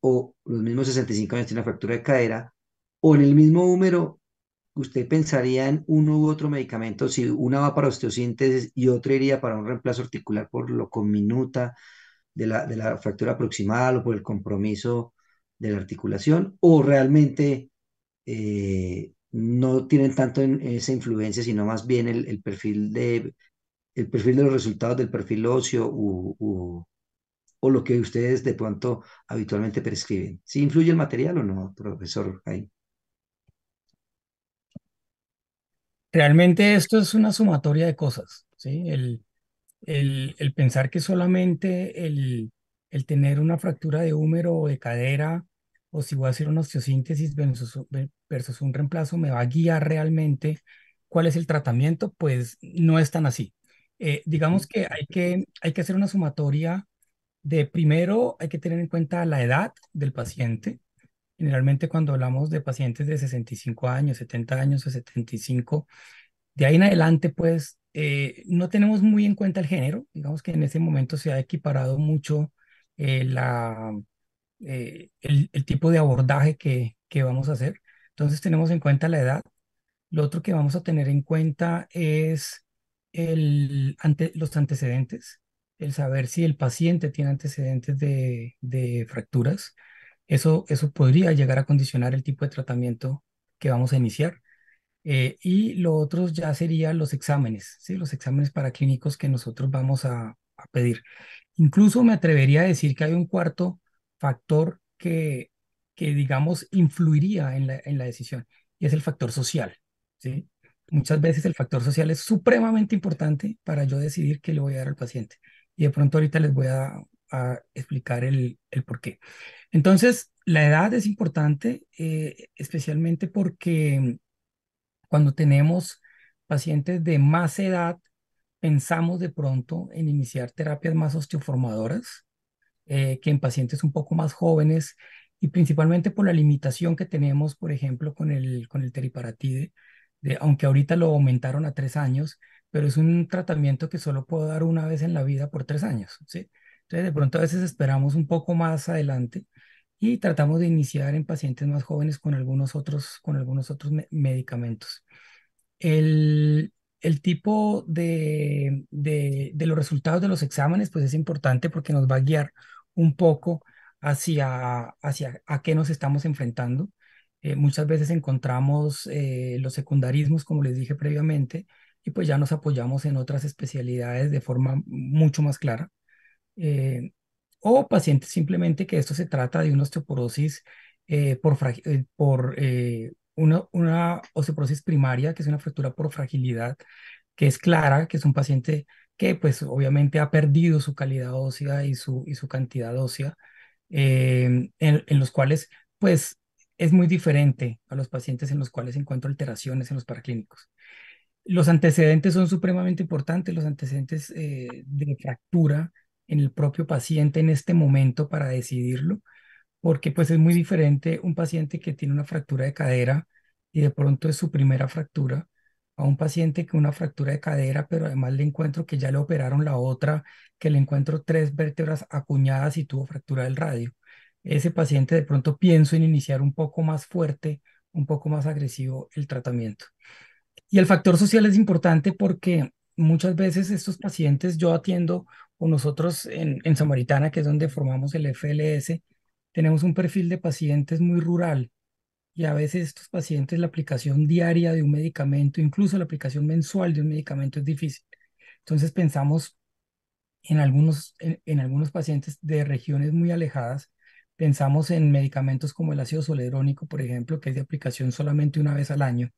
o los mismos 65 años tiene una fractura de cadera, o en el mismo húmero usted pensaría en uno u otro medicamento, si una va para osteosíntesis y otra iría para un reemplazo articular por lo conminuta de la, de la fractura proximal o por el compromiso de la articulación, o realmente eh, no tienen tanto en, esa influencia, sino más bien el, perfil de el perfil de los resultados del perfil óseo o lo que ustedes de pronto habitualmente prescriben. ¿Sí influye el material o no, profesor Realmente esto es una sumatoria de cosas, ¿sí? El, el, pensar que solamente el, el, tener una fractura de húmero o de cadera, o si voy a hacer una osteosíntesis versus, un reemplazo, me va a guiar realmente cuál es el tratamiento, pues no es tan así. Eh, digamos que hay, que hay que hacer una sumatoria de primero hay que tener en cuenta la edad del paciente, Generalmente cuando hablamos de pacientes de 65 años, 70 años o 75, de ahí en adelante, pues eh, no tenemos muy en cuenta el género. Digamos que en ese momento se ha equiparado mucho eh, la, eh, el, el, tipo de abordaje que, que vamos a hacer. Entonces tenemos en cuenta la edad. Lo otro que vamos a tener en cuenta es el, ante, los antecedentes, el saber si el paciente tiene antecedentes de, de fracturas, eso, podría llegar a condicionar el tipo de tratamiento que vamos a iniciar. Eh, y lo otro ya serían los exámenes, ¿sí? los exámenes paraclínicos que nosotros vamos a, pedir. Incluso me atrevería a decir que hay un cuarto factor que, que digamos, influiría en la, en la decisión, y es el factor social. ¿sí? Muchas veces el factor social es supremamente importante para yo decidir qué le voy a dar al paciente. Y de pronto ahorita les voy a a explicar el, el por qué. Entonces, la edad es importante, eh, especialmente porque cuando tenemos pacientes de más edad, pensamos de pronto en iniciar terapias más osteoformadoras eh, que en pacientes un poco más jóvenes y principalmente por la limitación que tenemos, por ejemplo, con el, con el teriparatide, aunque ahorita lo aumentaron a tres años, pero es un tratamiento que solo puedo dar una vez en la vida por tres años, ¿sí? Entonces, de pronto a veces esperamos un poco más adelante y tratamos de iniciar en pacientes más jóvenes con algunos otros, con algunos otros medicamentos. El, tipo de, los resultados de los exámenes, pues es importante porque nos va a guiar un poco hacia, hacia a qué nos estamos enfrentando. Eh, muchas veces encontramos eh, los secundarismos, como les dije previamente, y pues ya nos apoyamos en otras especialidades de forma mucho más clara. Eh, o pacientes simplemente que esto se trata de una osteoporosis eh, por, eh, por una, osteoporosis primaria, que es una fractura por fragilidad, que es clara, que es un paciente que pues obviamente ha perdido su calidad ósea y su, y su cantidad ósea, en, los cuales pues es muy diferente a los pacientes en los cuales encuentro alteraciones en los paraclínicos. Los antecedentes son supremamente importantes, los antecedentes de fractura en el propio paciente en este momento para decidirlo, porque pues es muy diferente un paciente que tiene una fractura de cadera y de pronto es su primera fractura a un paciente que una fractura de cadera, pero además le encuentro que ya le operaron la otra, que le encuentro tres vértebras acuñadas y tuvo fractura del radio. Ese paciente de pronto pienso en iniciar un poco más fuerte, un poco más agresivo el tratamiento. Y el factor social es importante porque muchas veces estos pacientes yo atiendo o nosotros en, Samaritana, que es donde formamos el FLS, tenemos un perfil de pacientes muy rural y a veces estos pacientes la aplicación diaria de un medicamento, incluso la aplicación mensual de un medicamento es difícil. Entonces pensamos en algunos, en, algunos pacientes de regiones muy alejadas, pensamos en medicamentos como el ácido soledrónico, por ejemplo, que es de aplicación solamente una vez al año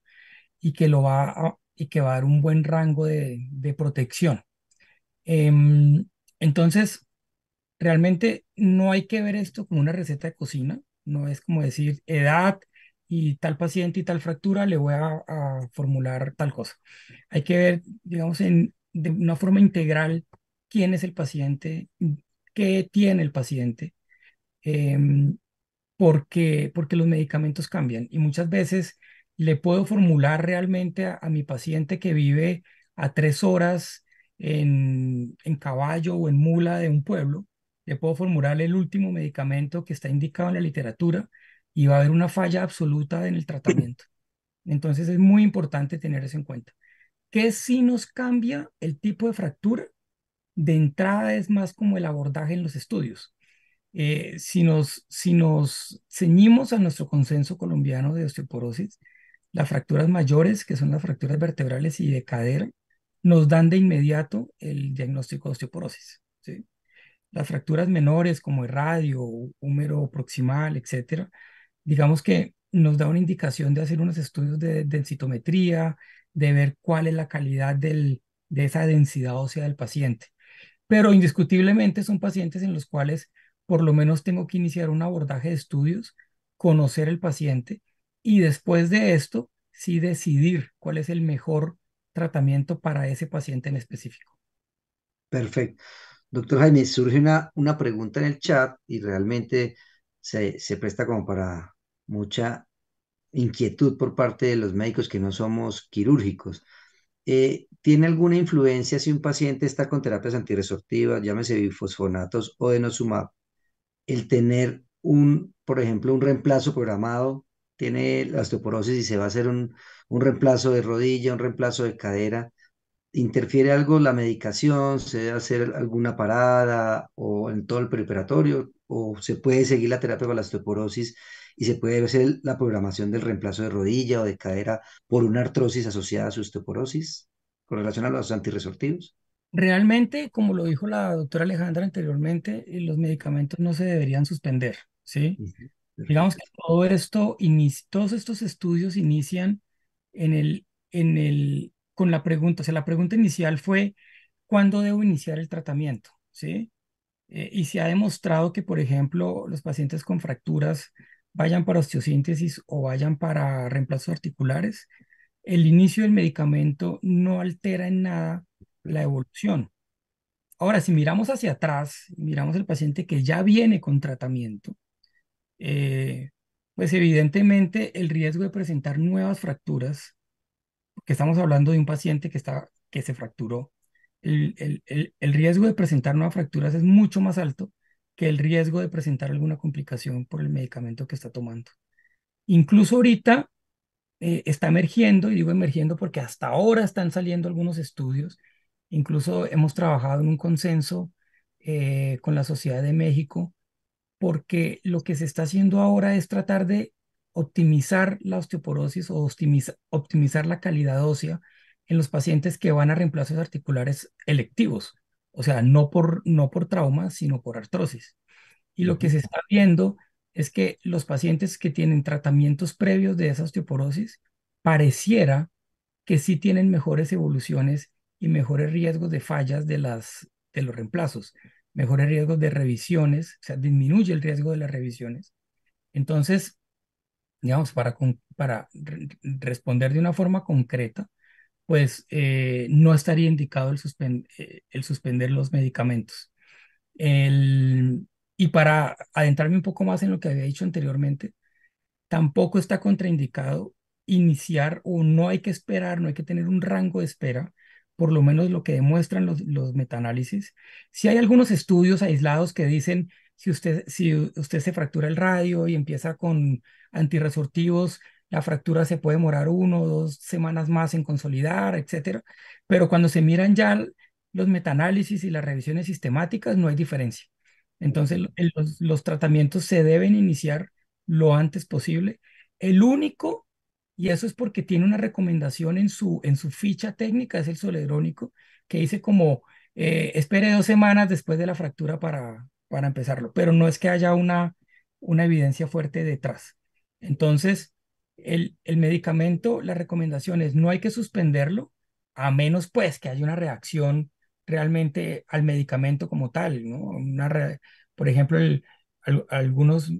y que, lo va, a, y que va a dar un buen rango de protección. Em, entonces, realmente no hay que ver esto como una receta de cocina, no es como decir edad y tal paciente y tal fractura le voy a, formular tal cosa. Hay que ver, digamos, en, de una forma integral quién es el paciente, qué tiene el paciente, porque, em, porque los medicamentos cambian y muchas veces le puedo formular realmente a, a mi paciente que vive a tres horas en, caballo o en mula de un pueblo, le puedo formular el último medicamento que está indicado en la literatura y va a haber una falla absoluta en el tratamiento. Entonces es muy importante tener eso en cuenta. ¿Qué si nos cambia el tipo de fractura? De entrada es más como el abordaje en los estudios. Eh, si, nos, si nos ceñimos a nuestro consenso colombiano de osteoporosis, las fracturas mayores, que son las fracturas vertebrales y de cadera, nos dan de inmediato el diagnóstico de osteoporosis. Las fracturas menores como el radio, húmero proximal, etcétera, digamos que nos da una indicación de hacer unos estudios de densitometría, de ver cuál es la calidad del, de esa densidad ósea del paciente. Pero indiscutiblemente son pacientes en los cuales por lo menos tengo que iniciar un abordaje de estudios, conocer el paciente y después de esto, sí decidir cuál es el mejor tratamiento para ese paciente en específico. Perfecto. Doctor Jaime, surge una, pregunta en el chat y realmente se, se presta como para mucha inquietud por parte de los médicos que no somos quirúrgicos. Eh, ¿Tiene alguna influencia si un paciente está con terapias antiresortivas, llámese bifosfonatos o denosumab, el tener un, por ejemplo, un reemplazo programado tiene la osteoporosis y se va a hacer un, reemplazo de rodilla, un reemplazo de cadera, interfiere algo la medicación, se debe hacer alguna parada o en todo el preparatorio, o se puede seguir la terapia con la osteoporosis y se puede hacer la programación del reemplazo de rodilla o de cadera por una artrosis asociada a su osteoporosis con relación a los antirresortivos. Realmente, como lo dijo la doctora Alejandra anteriormente, eh, los medicamentos no se deberían suspender, ¿sí? Digamos que todo esto, todos estos estudios inician en el, en el, con la pregunta, o sea, la pregunta inicial fue, ¿cuándo debo iniciar el tratamiento? ¿Sí? Eh, y se ha demostrado que, por ejemplo, los pacientes con fracturas vayan para osteosíntesis o vayan para reemplazos articulares, el inicio del medicamento no altera en nada la evolución. Ahora, si miramos hacia atrás, miramos el paciente que ya viene con tratamiento, eh, pues evidentemente el riesgo de presentar nuevas fracturas, porque estamos hablando de un paciente que, está, que se fracturó, el, riesgo de presentar nuevas fracturas es mucho más alto que el riesgo de presentar alguna complicación por el medicamento que está tomando. Incluso ahorita eh, está emergiendo, y digo emergiendo porque hasta ahora están saliendo algunos estudios, incluso hemos trabajado en un consenso eh, con la Sociedad de México porque lo que se está haciendo ahora es tratar de optimizar la osteoporosis o optimizar la calidad ósea en los pacientes que van a reemplazos articulares electivos, o sea, no por, no por trauma, sino por artrosis. Y lo que se está viendo es que los pacientes que tienen tratamientos previos de esa osteoporosis pareciera que sí tienen mejores evoluciones y mejores riesgos de fallas de los reemplazos mejora riesgos de revisiones, o sea, disminuye el riesgo de las revisiones. Entonces, digamos, para, para responder de una forma concreta, pues eh, no estaría indicado el, eh, el suspender los medicamentos. y para adentrarme un poco más en lo que había dicho anteriormente, tampoco está contraindicado iniciar o no hay que esperar, no hay que tener un rango de espera por lo menos lo que demuestran los, los metaanálisis. Si hay algunos estudios aislados que dicen si usted, si usted se fractura el radio y empieza con antiresortivos, la fractura se puede demorar uno o dos semanas más en consolidar, etcétera. Pero cuando se miran ya los metaanálisis y las revisiones sistemáticas, no hay diferencia. Entonces, los tratamientos se deben iniciar lo antes posible. El único y eso es porque tiene una recomendación en su, en su ficha técnica, es el soledrónico, que dice como, eh, espere dos semanas después de la fractura para, para empezarlo, pero no es que haya una, una evidencia fuerte detrás. Entonces, el, el medicamento, la recomendación es no hay que suspenderlo, a menos pues que haya una reacción realmente al medicamento como tal, ¿no? Una por ejemplo, algunos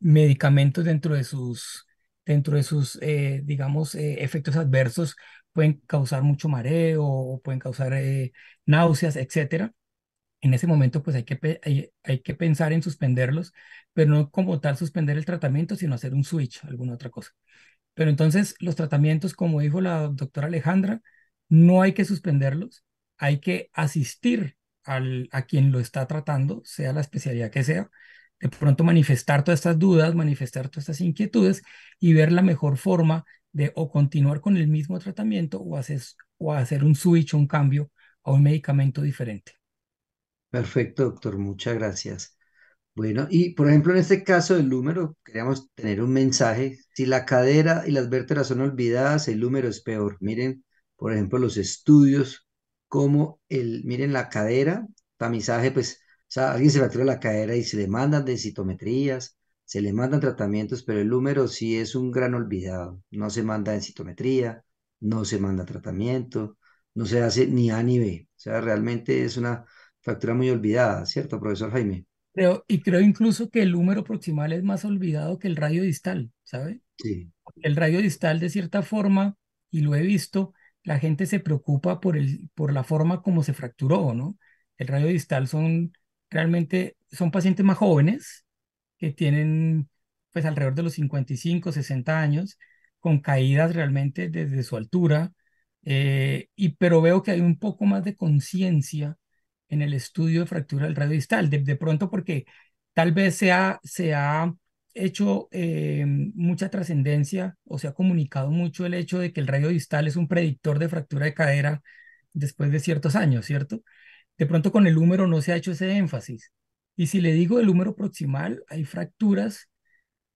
medicamentos dentro de sus dentro de sus, eh, digamos, eh, efectos adversos, pueden causar mucho mareo o pueden causar eh, náuseas, etc. En ese momento, pues hay que, hay, que pensar en suspenderlos, pero no como tal suspender el tratamiento, sino hacer un switch, alguna otra cosa. Pero entonces, los tratamientos, como dijo la doctora Alejandra, no hay que suspenderlos, hay que asistir a quien lo está tratando, sea la especialidad que sea, de pronto manifestar todas estas dudas, manifestar todas estas inquietudes y ver la mejor forma de o continuar con el mismo tratamiento o hacer, o hacer un switch, un cambio a un medicamento diferente. Perfecto, doctor, muchas gracias. Bueno, y por ejemplo, en este caso del húmero, queríamos tener un mensaje. Si la cadera y las vértebras son olvidadas, el húmero es peor. Miren, por ejemplo, los estudios, como el, miren la cadera, tamizaje, pues o sea, alguien se fractura la cadera y se le mandan de citometrías, se le mandan tratamientos, pero el húmero sí es un gran olvidado. No se manda citometría, no se manda tratamiento, no se hace ni A ni B. O sea, realmente es una fractura muy olvidada, ¿cierto, profesor Jaime? Creo, y creo incluso que el húmero proximal es más olvidado que el radio distal, ¿sabe? Sí. El radio distal, de cierta forma, y lo he visto, la gente se preocupa por, el, por la forma como se fracturó, ¿no? El radio distal son realmente son pacientes más jóvenes que tienen pues alrededor de los 55, 60 años, con caídas realmente desde su altura, eh, y, pero veo que hay un poco más de conciencia en el estudio de fractura del radio distal, de, pronto porque tal vez se ha, se ha hecho eh, mucha trascendencia o se ha comunicado mucho el hecho de que el radio distal es un predictor de fractura de cadera después de ciertos años, ¿cierto? De pronto con el húmero no se ha hecho ese énfasis. Y si le digo el húmero proximal, hay fracturas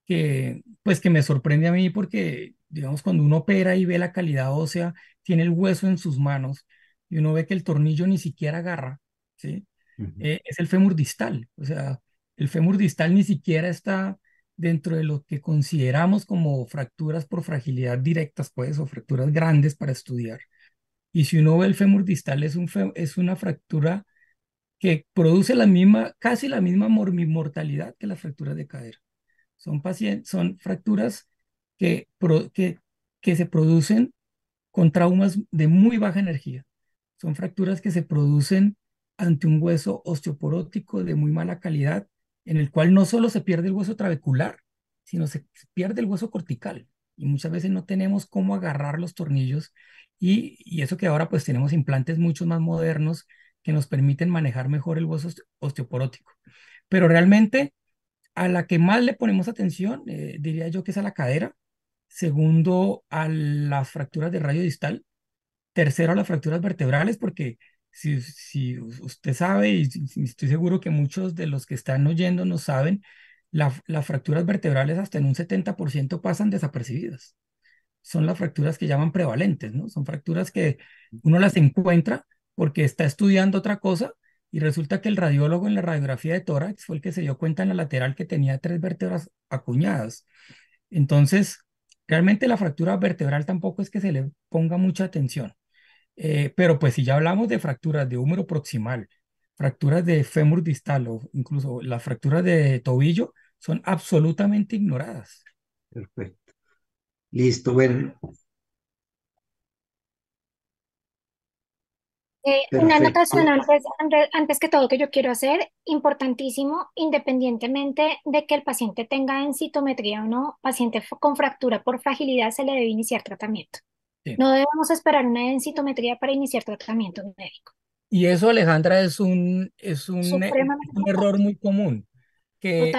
que, pues, que me sorprende a mí porque, digamos, cuando uno opera y ve la calidad ósea, tiene el hueso en sus manos y uno ve que el tornillo ni siquiera agarra, ¿sí? Eh, es el fémur distal. O sea, el fémur distal ni siquiera está dentro de lo que consideramos como fracturas por fragilidad directas, pues, o fracturas grandes para estudiar. Y si uno ve el fémur distal, es, un es una fractura que produce la misma, casi la misma mortalidad que las fracturas de cadera. Son, son fracturas que, que, que se producen con traumas de muy baja energía. Son fracturas que se producen ante un hueso osteoporótico de muy mala calidad, en el cual no solo se pierde el hueso trabecular, sino se pierde el hueso cortical y muchas veces no tenemos cómo agarrar los tornillos y, eso que ahora pues tenemos implantes mucho más modernos que nos permiten manejar mejor el hueso osteoporótico. Pero realmente a la que más le ponemos atención, eh, diría yo que es a la cadera, segundo a las fracturas de radio distal, tercero a las fracturas vertebrales, porque si, si usted sabe y estoy seguro que muchos de los que están oyendo no saben, las fracturas vertebrales hasta en un 70% pasan desapercibidas. Son las fracturas que llaman prevalentes, ¿no? Son fracturas que uno las encuentra porque está estudiando otra cosa y resulta que el radiólogo en la radiografía de tórax fue el que se dio cuenta en la lateral que tenía tres vértebras acuñadas. Entonces, realmente la fractura vertebral tampoco es que se le ponga mucha atención. Eh, pero pues si ya hablamos de fracturas de húmero proximal, fracturas de fémur distal o incluso las fracturas de tobillo, son absolutamente ignoradas. Perfecto. Listo, bueno. Eh, una anotación antes, antes que todo que yo quiero hacer, importantísimo, independientemente de que el paciente tenga encitometría o no, paciente con fractura por fragilidad se le debe iniciar tratamiento. No debemos esperar una encitometría para iniciar tratamiento médico. Y eso, Alejandra, es un, es un error muy común que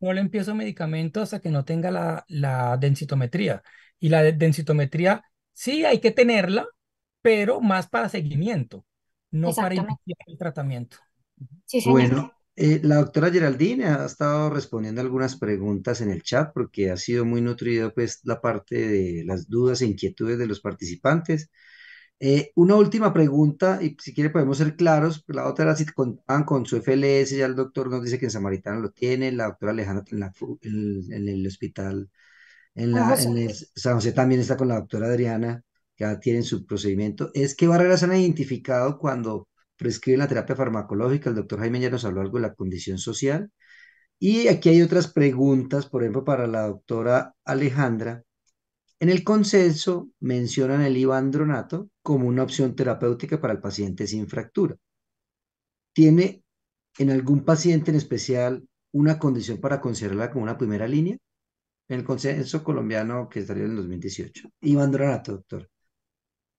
no le empiezo medicamento hasta que no tenga la, la densitometría. Y la densitometría sí hay que tenerla, pero más para seguimiento, no para iniciar el tratamiento. Bueno, eh, la doctora Geraldine ha estado respondiendo algunas preguntas en el chat porque ha sido muy nutrida pues la parte de las dudas e inquietudes de los participantes. Eh, una última pregunta, y si quiere podemos ser claros, pues la otra era si contaban con su FLS, ya el doctor nos dice que en Samaritano lo tiene, la doctora Alejandra en, el hospital, en, la, San José también está con la doctora Adriana, que ya tienen su procedimiento. ¿Es qué barreras han identificado cuando prescriben la terapia farmacológica? El doctor Jaime ya nos habló algo de la condición social. Y aquí hay otras preguntas, por ejemplo, para la doctora Alejandra. En el consenso mencionan el ibandronato como una opción terapéutica para el paciente sin fractura. ¿Tiene en algún paciente en especial una condición para considerarla como una primera línea? En el consenso colombiano que salió en 2018. Ibandronato, doctor.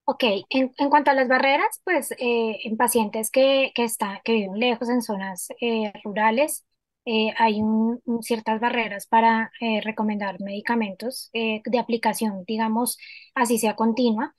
Ok, en, cuanto a las barreras, pues eh, en pacientes que, están, que viven lejos en zonas eh, rurales, eh, hay ciertas barreras para eh, recomendar medicamentos eh, de aplicación, digamos, así sea continua.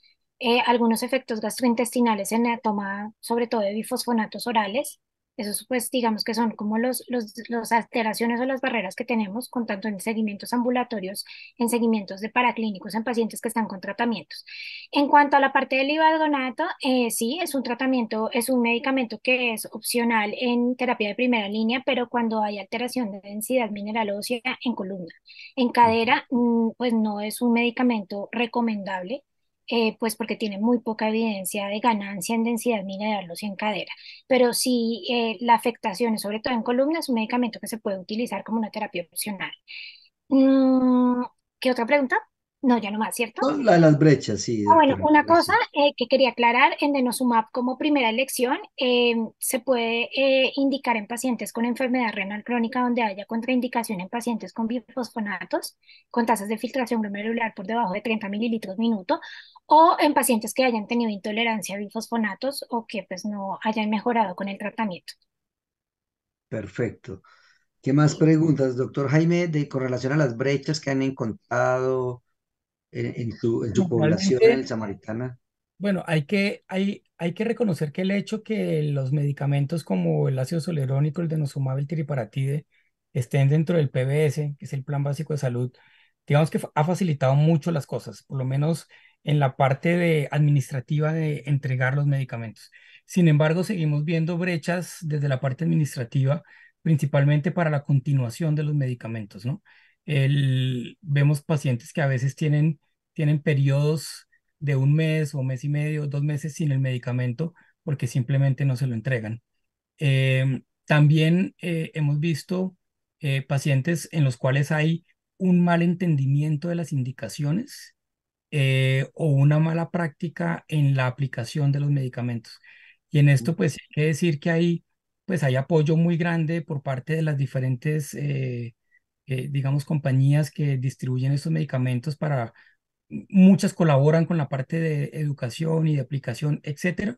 algunos efectos gastrointestinales en la toma, sobre todo de bifosfonatos orales, esos, pues, digamos que son como las los, alteraciones o las barreras que tenemos, con tanto en seguimientos ambulatorios, en seguimientos de paraclínicos, en pacientes que están con tratamientos. En cuanto a la parte del ibadonato, eh, sí, es un tratamiento, es un medicamento que es opcional en terapia de primera línea, pero cuando hay alteración de densidad mineral ósea en columna, en cadera, mm, pues no es un medicamento recomendable eh, pues porque tiene muy poca evidencia de ganancia en densidad mineral o en cadera. Pero si eh, la afectación, es sobre todo en columna, es un medicamento que se puede utilizar como una terapia opcional. Mm, ¿Qué otra pregunta? No, ya no más, ¿cierto? las brechas, sí. Ah, bueno, una cosa eh, que quería aclarar, en denosumab como primera elección em, se puede eh, indicar en pacientes con enfermedad renal crónica donde haya contraindicación en pacientes con bifosfonatos, con tasas de filtración glomerular por debajo de 30 mililitros minuto, o en pacientes que hayan tenido intolerancia a bifosfonatos o que pues no hayan mejorado con el tratamiento. Perfecto. ¿Qué más preguntas, doctor Jaime, de, con relación a las brechas que han encontrado? en, tu, en población samaritana? Bueno, hay que, hay, hay que reconocer que el hecho que los medicamentos como el ácido solerónico, el denosumab, el tiriparatide, estén dentro del PBS, que es el Plan Básico de Salud, digamos que ha facilitado mucho las cosas, por lo menos en la parte de administrativa de entregar los medicamentos. Sin embargo, seguimos viendo brechas desde la parte administrativa, principalmente para la continuación de los medicamentos, ¿no? El, vemos pacientes que a veces tienen, tienen periodos de un mes o mes y medio, dos meses sin el medicamento porque simplemente no se lo entregan. Em, también eh, hemos visto eh, pacientes en los cuales hay un mal entendimiento de las indicaciones eh, o una mala práctica en la aplicación de los medicamentos. Y en esto pues hay que decir que hay, pues, hay apoyo muy grande por parte de las diferentes eh, digamos, compañías que distribuyen estos medicamentos para, muchas colaboran con la parte de educación y de aplicación, etcétera,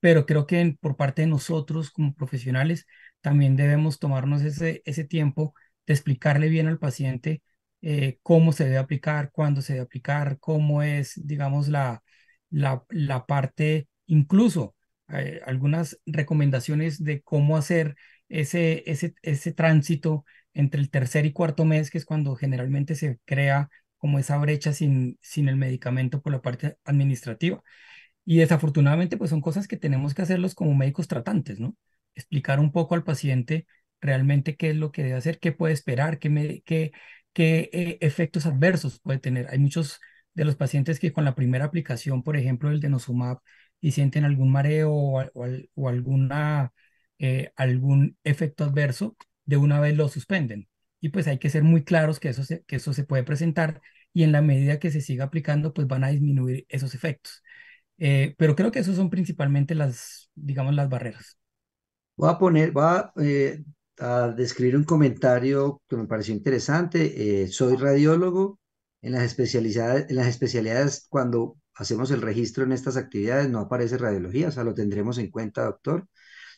pero creo que por parte de nosotros como profesionales también debemos tomarnos ese, ese tiempo de explicarle bien al paciente eh, cómo se debe aplicar, cuándo se debe aplicar, cómo es, digamos, la, la, parte, incluso eh, algunas recomendaciones de cómo hacer ese, ese, ese tránsito entre el tercer y cuarto mes, que es cuando generalmente se crea como esa brecha sin, sin el medicamento por la parte administrativa. Y desafortunadamente, pues son cosas que tenemos que hacerlos como médicos tratantes, ¿no? Explicar un poco al paciente realmente qué es lo que debe hacer, qué puede esperar, qué, qué, qué eh, efectos adversos puede tener. Hay muchos de los pacientes que con la primera aplicación, por ejemplo, el denosumab, y sienten algún mareo o, o, alguna, eh, algún efecto adverso, de una vez lo suspenden. Y pues hay que ser muy claros que eso se, que eso se puede presentar y en la medida que se siga aplicando, pues van a disminuir esos efectos. Eh, pero creo que esos son principalmente las, digamos, las barreras. Voy a poner, va eh, a describir un comentario que me pareció interesante. Eh, soy radiólogo. En las, especialidades, en las especialidades, cuando hacemos el registro en estas actividades, no aparece radiología, o sea, lo tendremos en cuenta, doctor.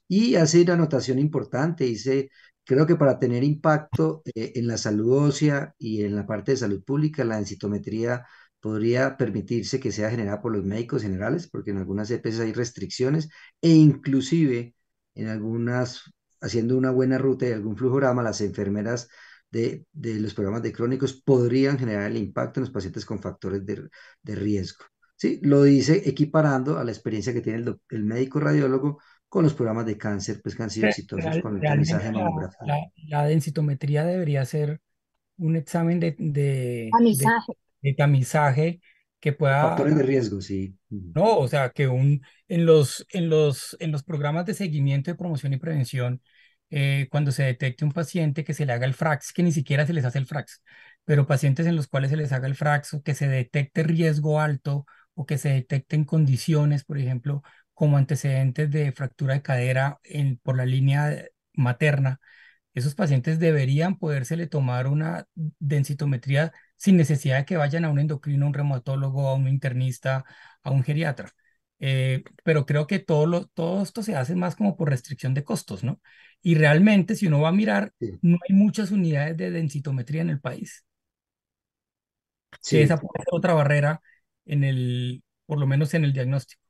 Y hace una anotación importante, dice, Creo que para tener impacto eh, en la salud ósea y en la parte de salud pública, la densitometría podría permitirse que sea generada por los médicos generales, porque en algunas EPS hay restricciones, e inclusive en algunas, haciendo una buena ruta y algún flujorama, las enfermeras de, los programas de crónicos podrían generar el impacto en los pacientes con factores de, riesgo. ¿sí? Lo dice equiparando a la experiencia que tiene el médico radiólogo con los programas de cáncer, pues cáncer han sido con el tamizaje mamográfico. La, densitometría debería ser un examen de, de, tamizaje. que pueda... Factores de riesgo, sí. Mm. No, o sea, que un, en, los, en, los, en los programas de seguimiento de promoción y prevención, eh, cuando se detecte un paciente que se le haga el FRAX, que ni siquiera se les hace el FRAX, pero pacientes en los cuales se les haga el FRAX o que se detecte riesgo alto o que se detecten condiciones, por ejemplo, como antecedentes de fractura de cadera en, por la línea materna, esos pacientes deberían podérsele tomar una densitometría sin necesidad de que vayan a un endocrino, a un reumatólogo, a un internista, a un geriatra. Eh, pero creo que todo, lo, todo esto se hace más como por restricción de costos, ¿no? Y realmente, si uno va a mirar, no hay muchas unidades de densitometría en el país. Sí. esa puede otra barrera en el, por lo menos en el diagnóstico.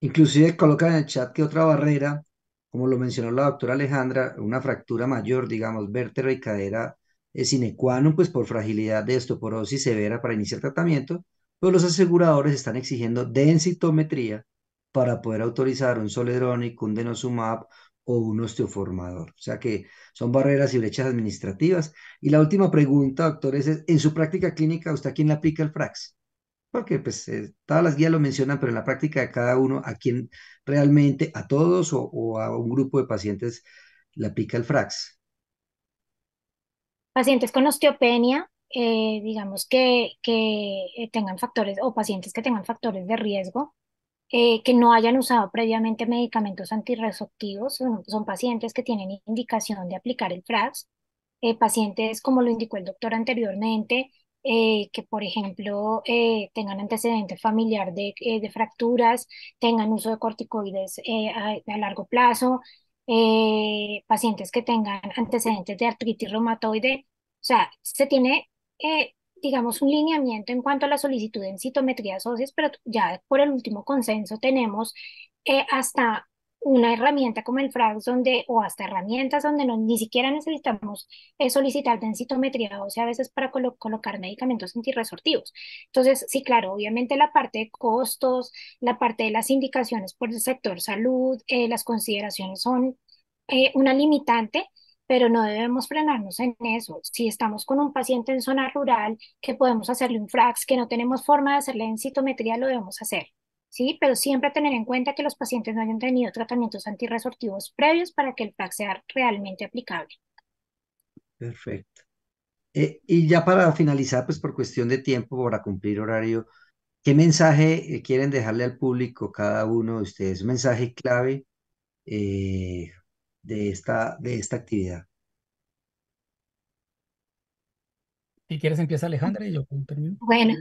Inclusive colocan en el chat que otra barrera, como lo mencionó la doctora Alejandra, una fractura mayor, digamos, vértebra y cadera es eh, sine pues por fragilidad de osteoporosis severa para iniciar tratamiento, pues los aseguradores están exigiendo densitometría para poder autorizar un soledrónico, un denosumab o un osteoformador. O sea que son barreras y brechas administrativas. Y la última pregunta, doctores, es, en su práctica clínica, ¿usted a quién le aplica el FRAX? porque pues eh, todas las guías lo mencionan, pero en la práctica de cada uno, a quien realmente, a todos o, a un grupo de pacientes le aplica el FRAX. Pacientes con osteopenia, eh, digamos que, que, eh, tengan factores, o pacientes que tengan factores de riesgo, que no hayan usado previamente medicamentos antirresortivos, son, son pacientes que tienen indicación de aplicar el FRAX, pacientes, como lo indicó el doctor anteriormente, eh, que, por ejemplo, eh, tengan antecedentes familiar de, eh, de, fracturas, tengan uso de corticoides a, largo plazo, pacientes que tengan antecedentes de artritis reumatoide. O sea, se tiene, digamos, un lineamiento en cuanto a la solicitud en citometrías óseas, pero ya por el último consenso tenemos hasta una herramienta como el FRAX donde, o hasta herramientas donde no, ni siquiera necesitamos eh, solicitar densitometría, o sea, a veces para colocar medicamentos antirresortivos. Entonces, sí, claro, obviamente la parte de costos, la parte de las indicaciones por el sector salud, eh, las consideraciones son eh, una limitante, pero no debemos frenarnos en eso. Si estamos con un paciente en zona rural, que podemos hacerle un FRAX, que no tenemos forma de hacerle densitometría, lo debemos hacer. ¿sí? Pero siempre tener en cuenta que los pacientes no hayan tenido tratamientos antirresortivos previos para que el PAC sea realmente aplicable. Perfecto. Eh, y ya para finalizar, pues por cuestión de tiempo, para cumplir horario, ¿qué mensaje quieren dejarle al público cada uno de ustedes? mensaje clave eh, de, esta, de esta actividad. Si quieres, empieza Alejandra y yo termino. Bueno,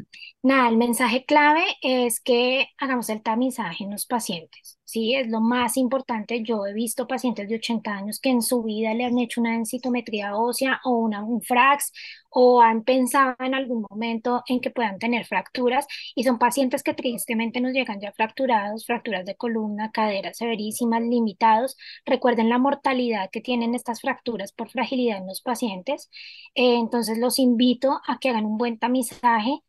nada, el mensaje clave es que hagamos el tamizaje en los pacientes. Sí, es lo más importante. Yo he visto pacientes de 80 años que en su vida le han hecho una densitometría ósea o un frax o han pensado en algún momento en que puedan tener fracturas y son pacientes que tristemente nos llegan ya fracturados, fracturas de columna, caderas severísimas, limitados. Recuerden la mortalidad que tienen estas fracturas por fragilidad en los pacientes. Eh, entonces los invito a que hagan un buen tamizaje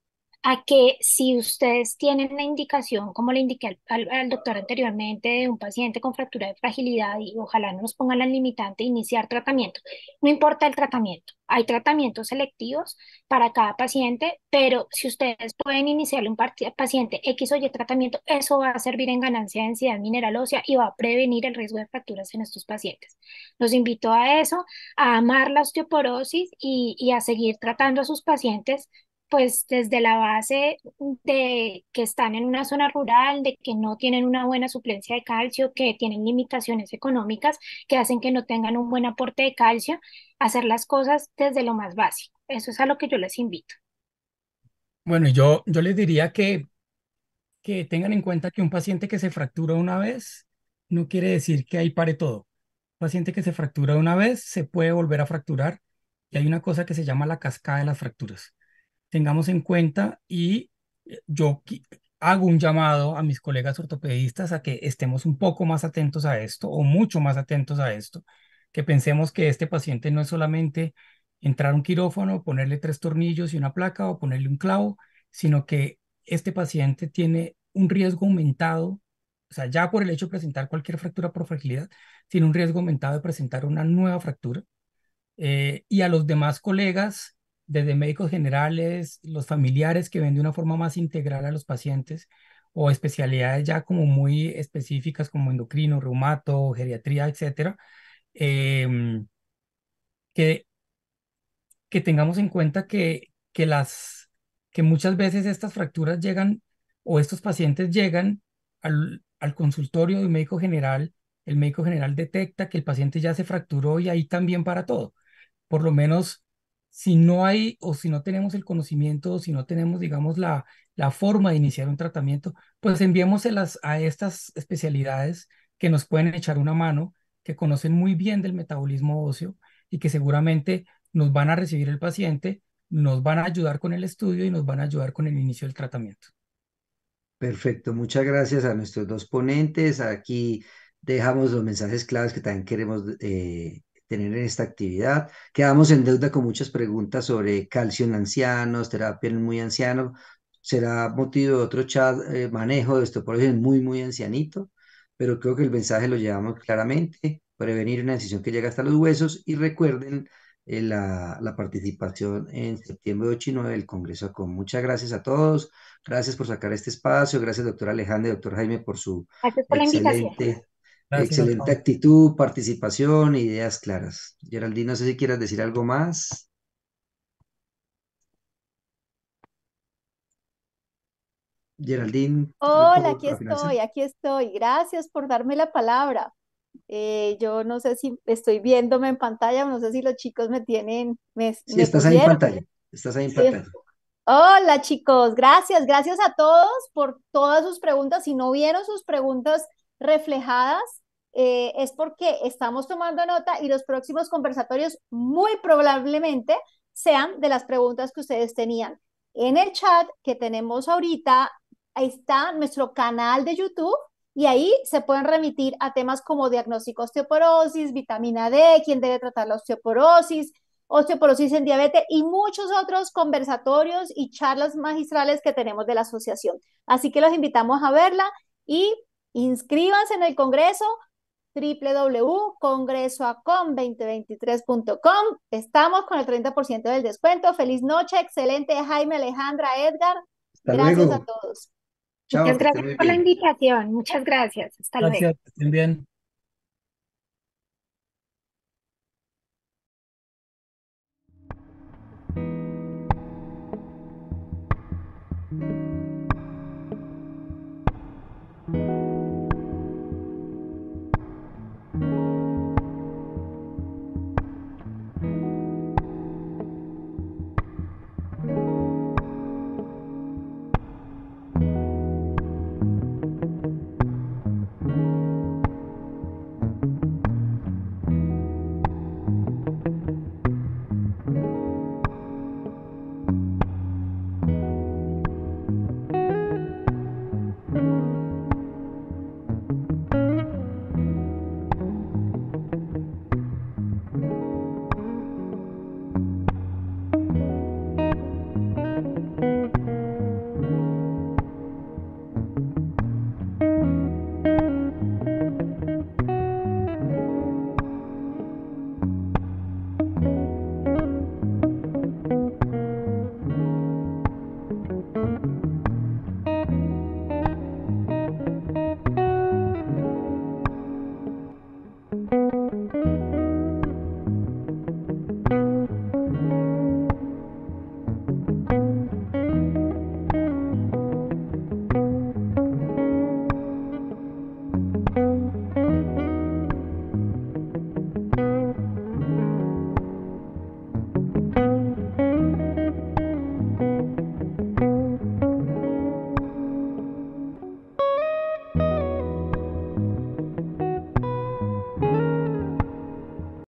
a que si ustedes tienen la indicación, como le indiqué al, doctor anteriormente, de un paciente con fractura de fragilidad y ojalá no nos pongan la limitante iniciar tratamiento, no importa el tratamiento, hay tratamientos selectivos para cada paciente, pero si ustedes pueden iniciarle un paciente X o Y tratamiento, eso va a servir en ganancia de densidad mineral ósea y va a prevenir el riesgo de fracturas en estos pacientes. Los invito a eso, a amar la osteoporosis y a seguir tratando a sus pacientes pues desde la base de que están en una zona rural, de que no tienen una buena suplencia de calcio, que tienen limitaciones económicas que hacen que no tengan un buen aporte de calcio, hacer las cosas desde lo más básico. Eso es a lo que yo les invito. Bueno, yo, yo les diría que, que tengan en cuenta que un paciente que se fractura una vez no quiere decir que ahí pare todo. Un paciente que se fractura una vez se puede volver a fracturar y hay una cosa que se llama la cascada de las fracturas tengamos en cuenta y eh, yo hago un llamado a mis colegas ortopedistas a que estemos un poco más atentos a esto o mucho más atentos a esto, que pensemos que este paciente no es solamente entrar a un quirófano, ponerle tres tornillos y una placa o ponerle un clavo, sino que este paciente tiene un riesgo aumentado, o sea, ya por el hecho de presentar cualquier fractura por fragilidad, tiene un riesgo aumentado de presentar una nueva fractura. Eh, y a los demás colegas desde médicos generales, los familiares que ven de una forma más integral a los pacientes o especialidades ya como muy específicas como endocrino, reumato, geriatría, etcétera, em, que, que tengamos en cuenta que, que, las, que muchas veces estas fracturas llegan o estos pacientes llegan al, al consultorio de un médico general, el médico general detecta que el paciente ya se fracturó y ahí también para todo. Por lo menos si no hay o si no tenemos el conocimiento o si no tenemos, digamos, la, la forma de iniciar un tratamiento, pues enviémoselas a estas especialidades que nos pueden echar una mano, que conocen muy bien del metabolismo óseo y que seguramente nos van a recibir el paciente, nos van a ayudar con el estudio y nos van a ayudar con el inicio del tratamiento. Perfecto, muchas gracias a nuestros dos ponentes. Aquí dejamos los mensajes claves que también queremos eh, tener en esta actividad. Quedamos en deuda con muchas preguntas sobre calcio en ancianos, terapia en muy anciano. Será motivo de otro chat, eh, manejo de esto por ejemplo, muy, muy ancianito, pero creo que el mensaje lo llevamos claramente, prevenir una decisión que llega hasta los huesos y recuerden eh, la, la, participación en septiembre 8 y 9 del Congreso con Muchas gracias a todos, gracias por sacar este espacio, gracias doctor Alejandro y doctor Jaime por su... excelente... invitación Excelente actitud, participación, ideas claras. Geraldine, no sé si quieras decir algo más. Geraldine. Hola, aquí estoy, aquí estoy. Gracias por darme la palabra. Eh, yo no sé si estoy viéndome en pantalla, no sé si los chicos me tienen. Me, sí, estás ahí en pantalla. Estás ahí en pantalla. Hola, chicos. Gracias, gracias a todos por todas sus preguntas. Si no vieron sus preguntas reflejadas, eh, es porque estamos tomando nota y los próximos conversatorios muy probablemente sean de las preguntas que ustedes tenían. En el chat que tenemos ahorita, está nuestro canal de YouTube y ahí se pueden remitir a temas como diagnóstico osteoporosis, vitamina D, quién debe tratar la osteoporosis, osteoporosis en diabetes y muchos otros conversatorios y charlas magistrales que tenemos de la asociación. Así que los invitamos a verla y inscríbanse en el Congreso, www.congresoacom2023.com. Estamos con el 30% del descuento. Feliz noche, excelente Jaime, Alejandra, Edgar. gracias a todos. Muchas gracias por la invitación. Muchas gracias. Hasta luego. Bien.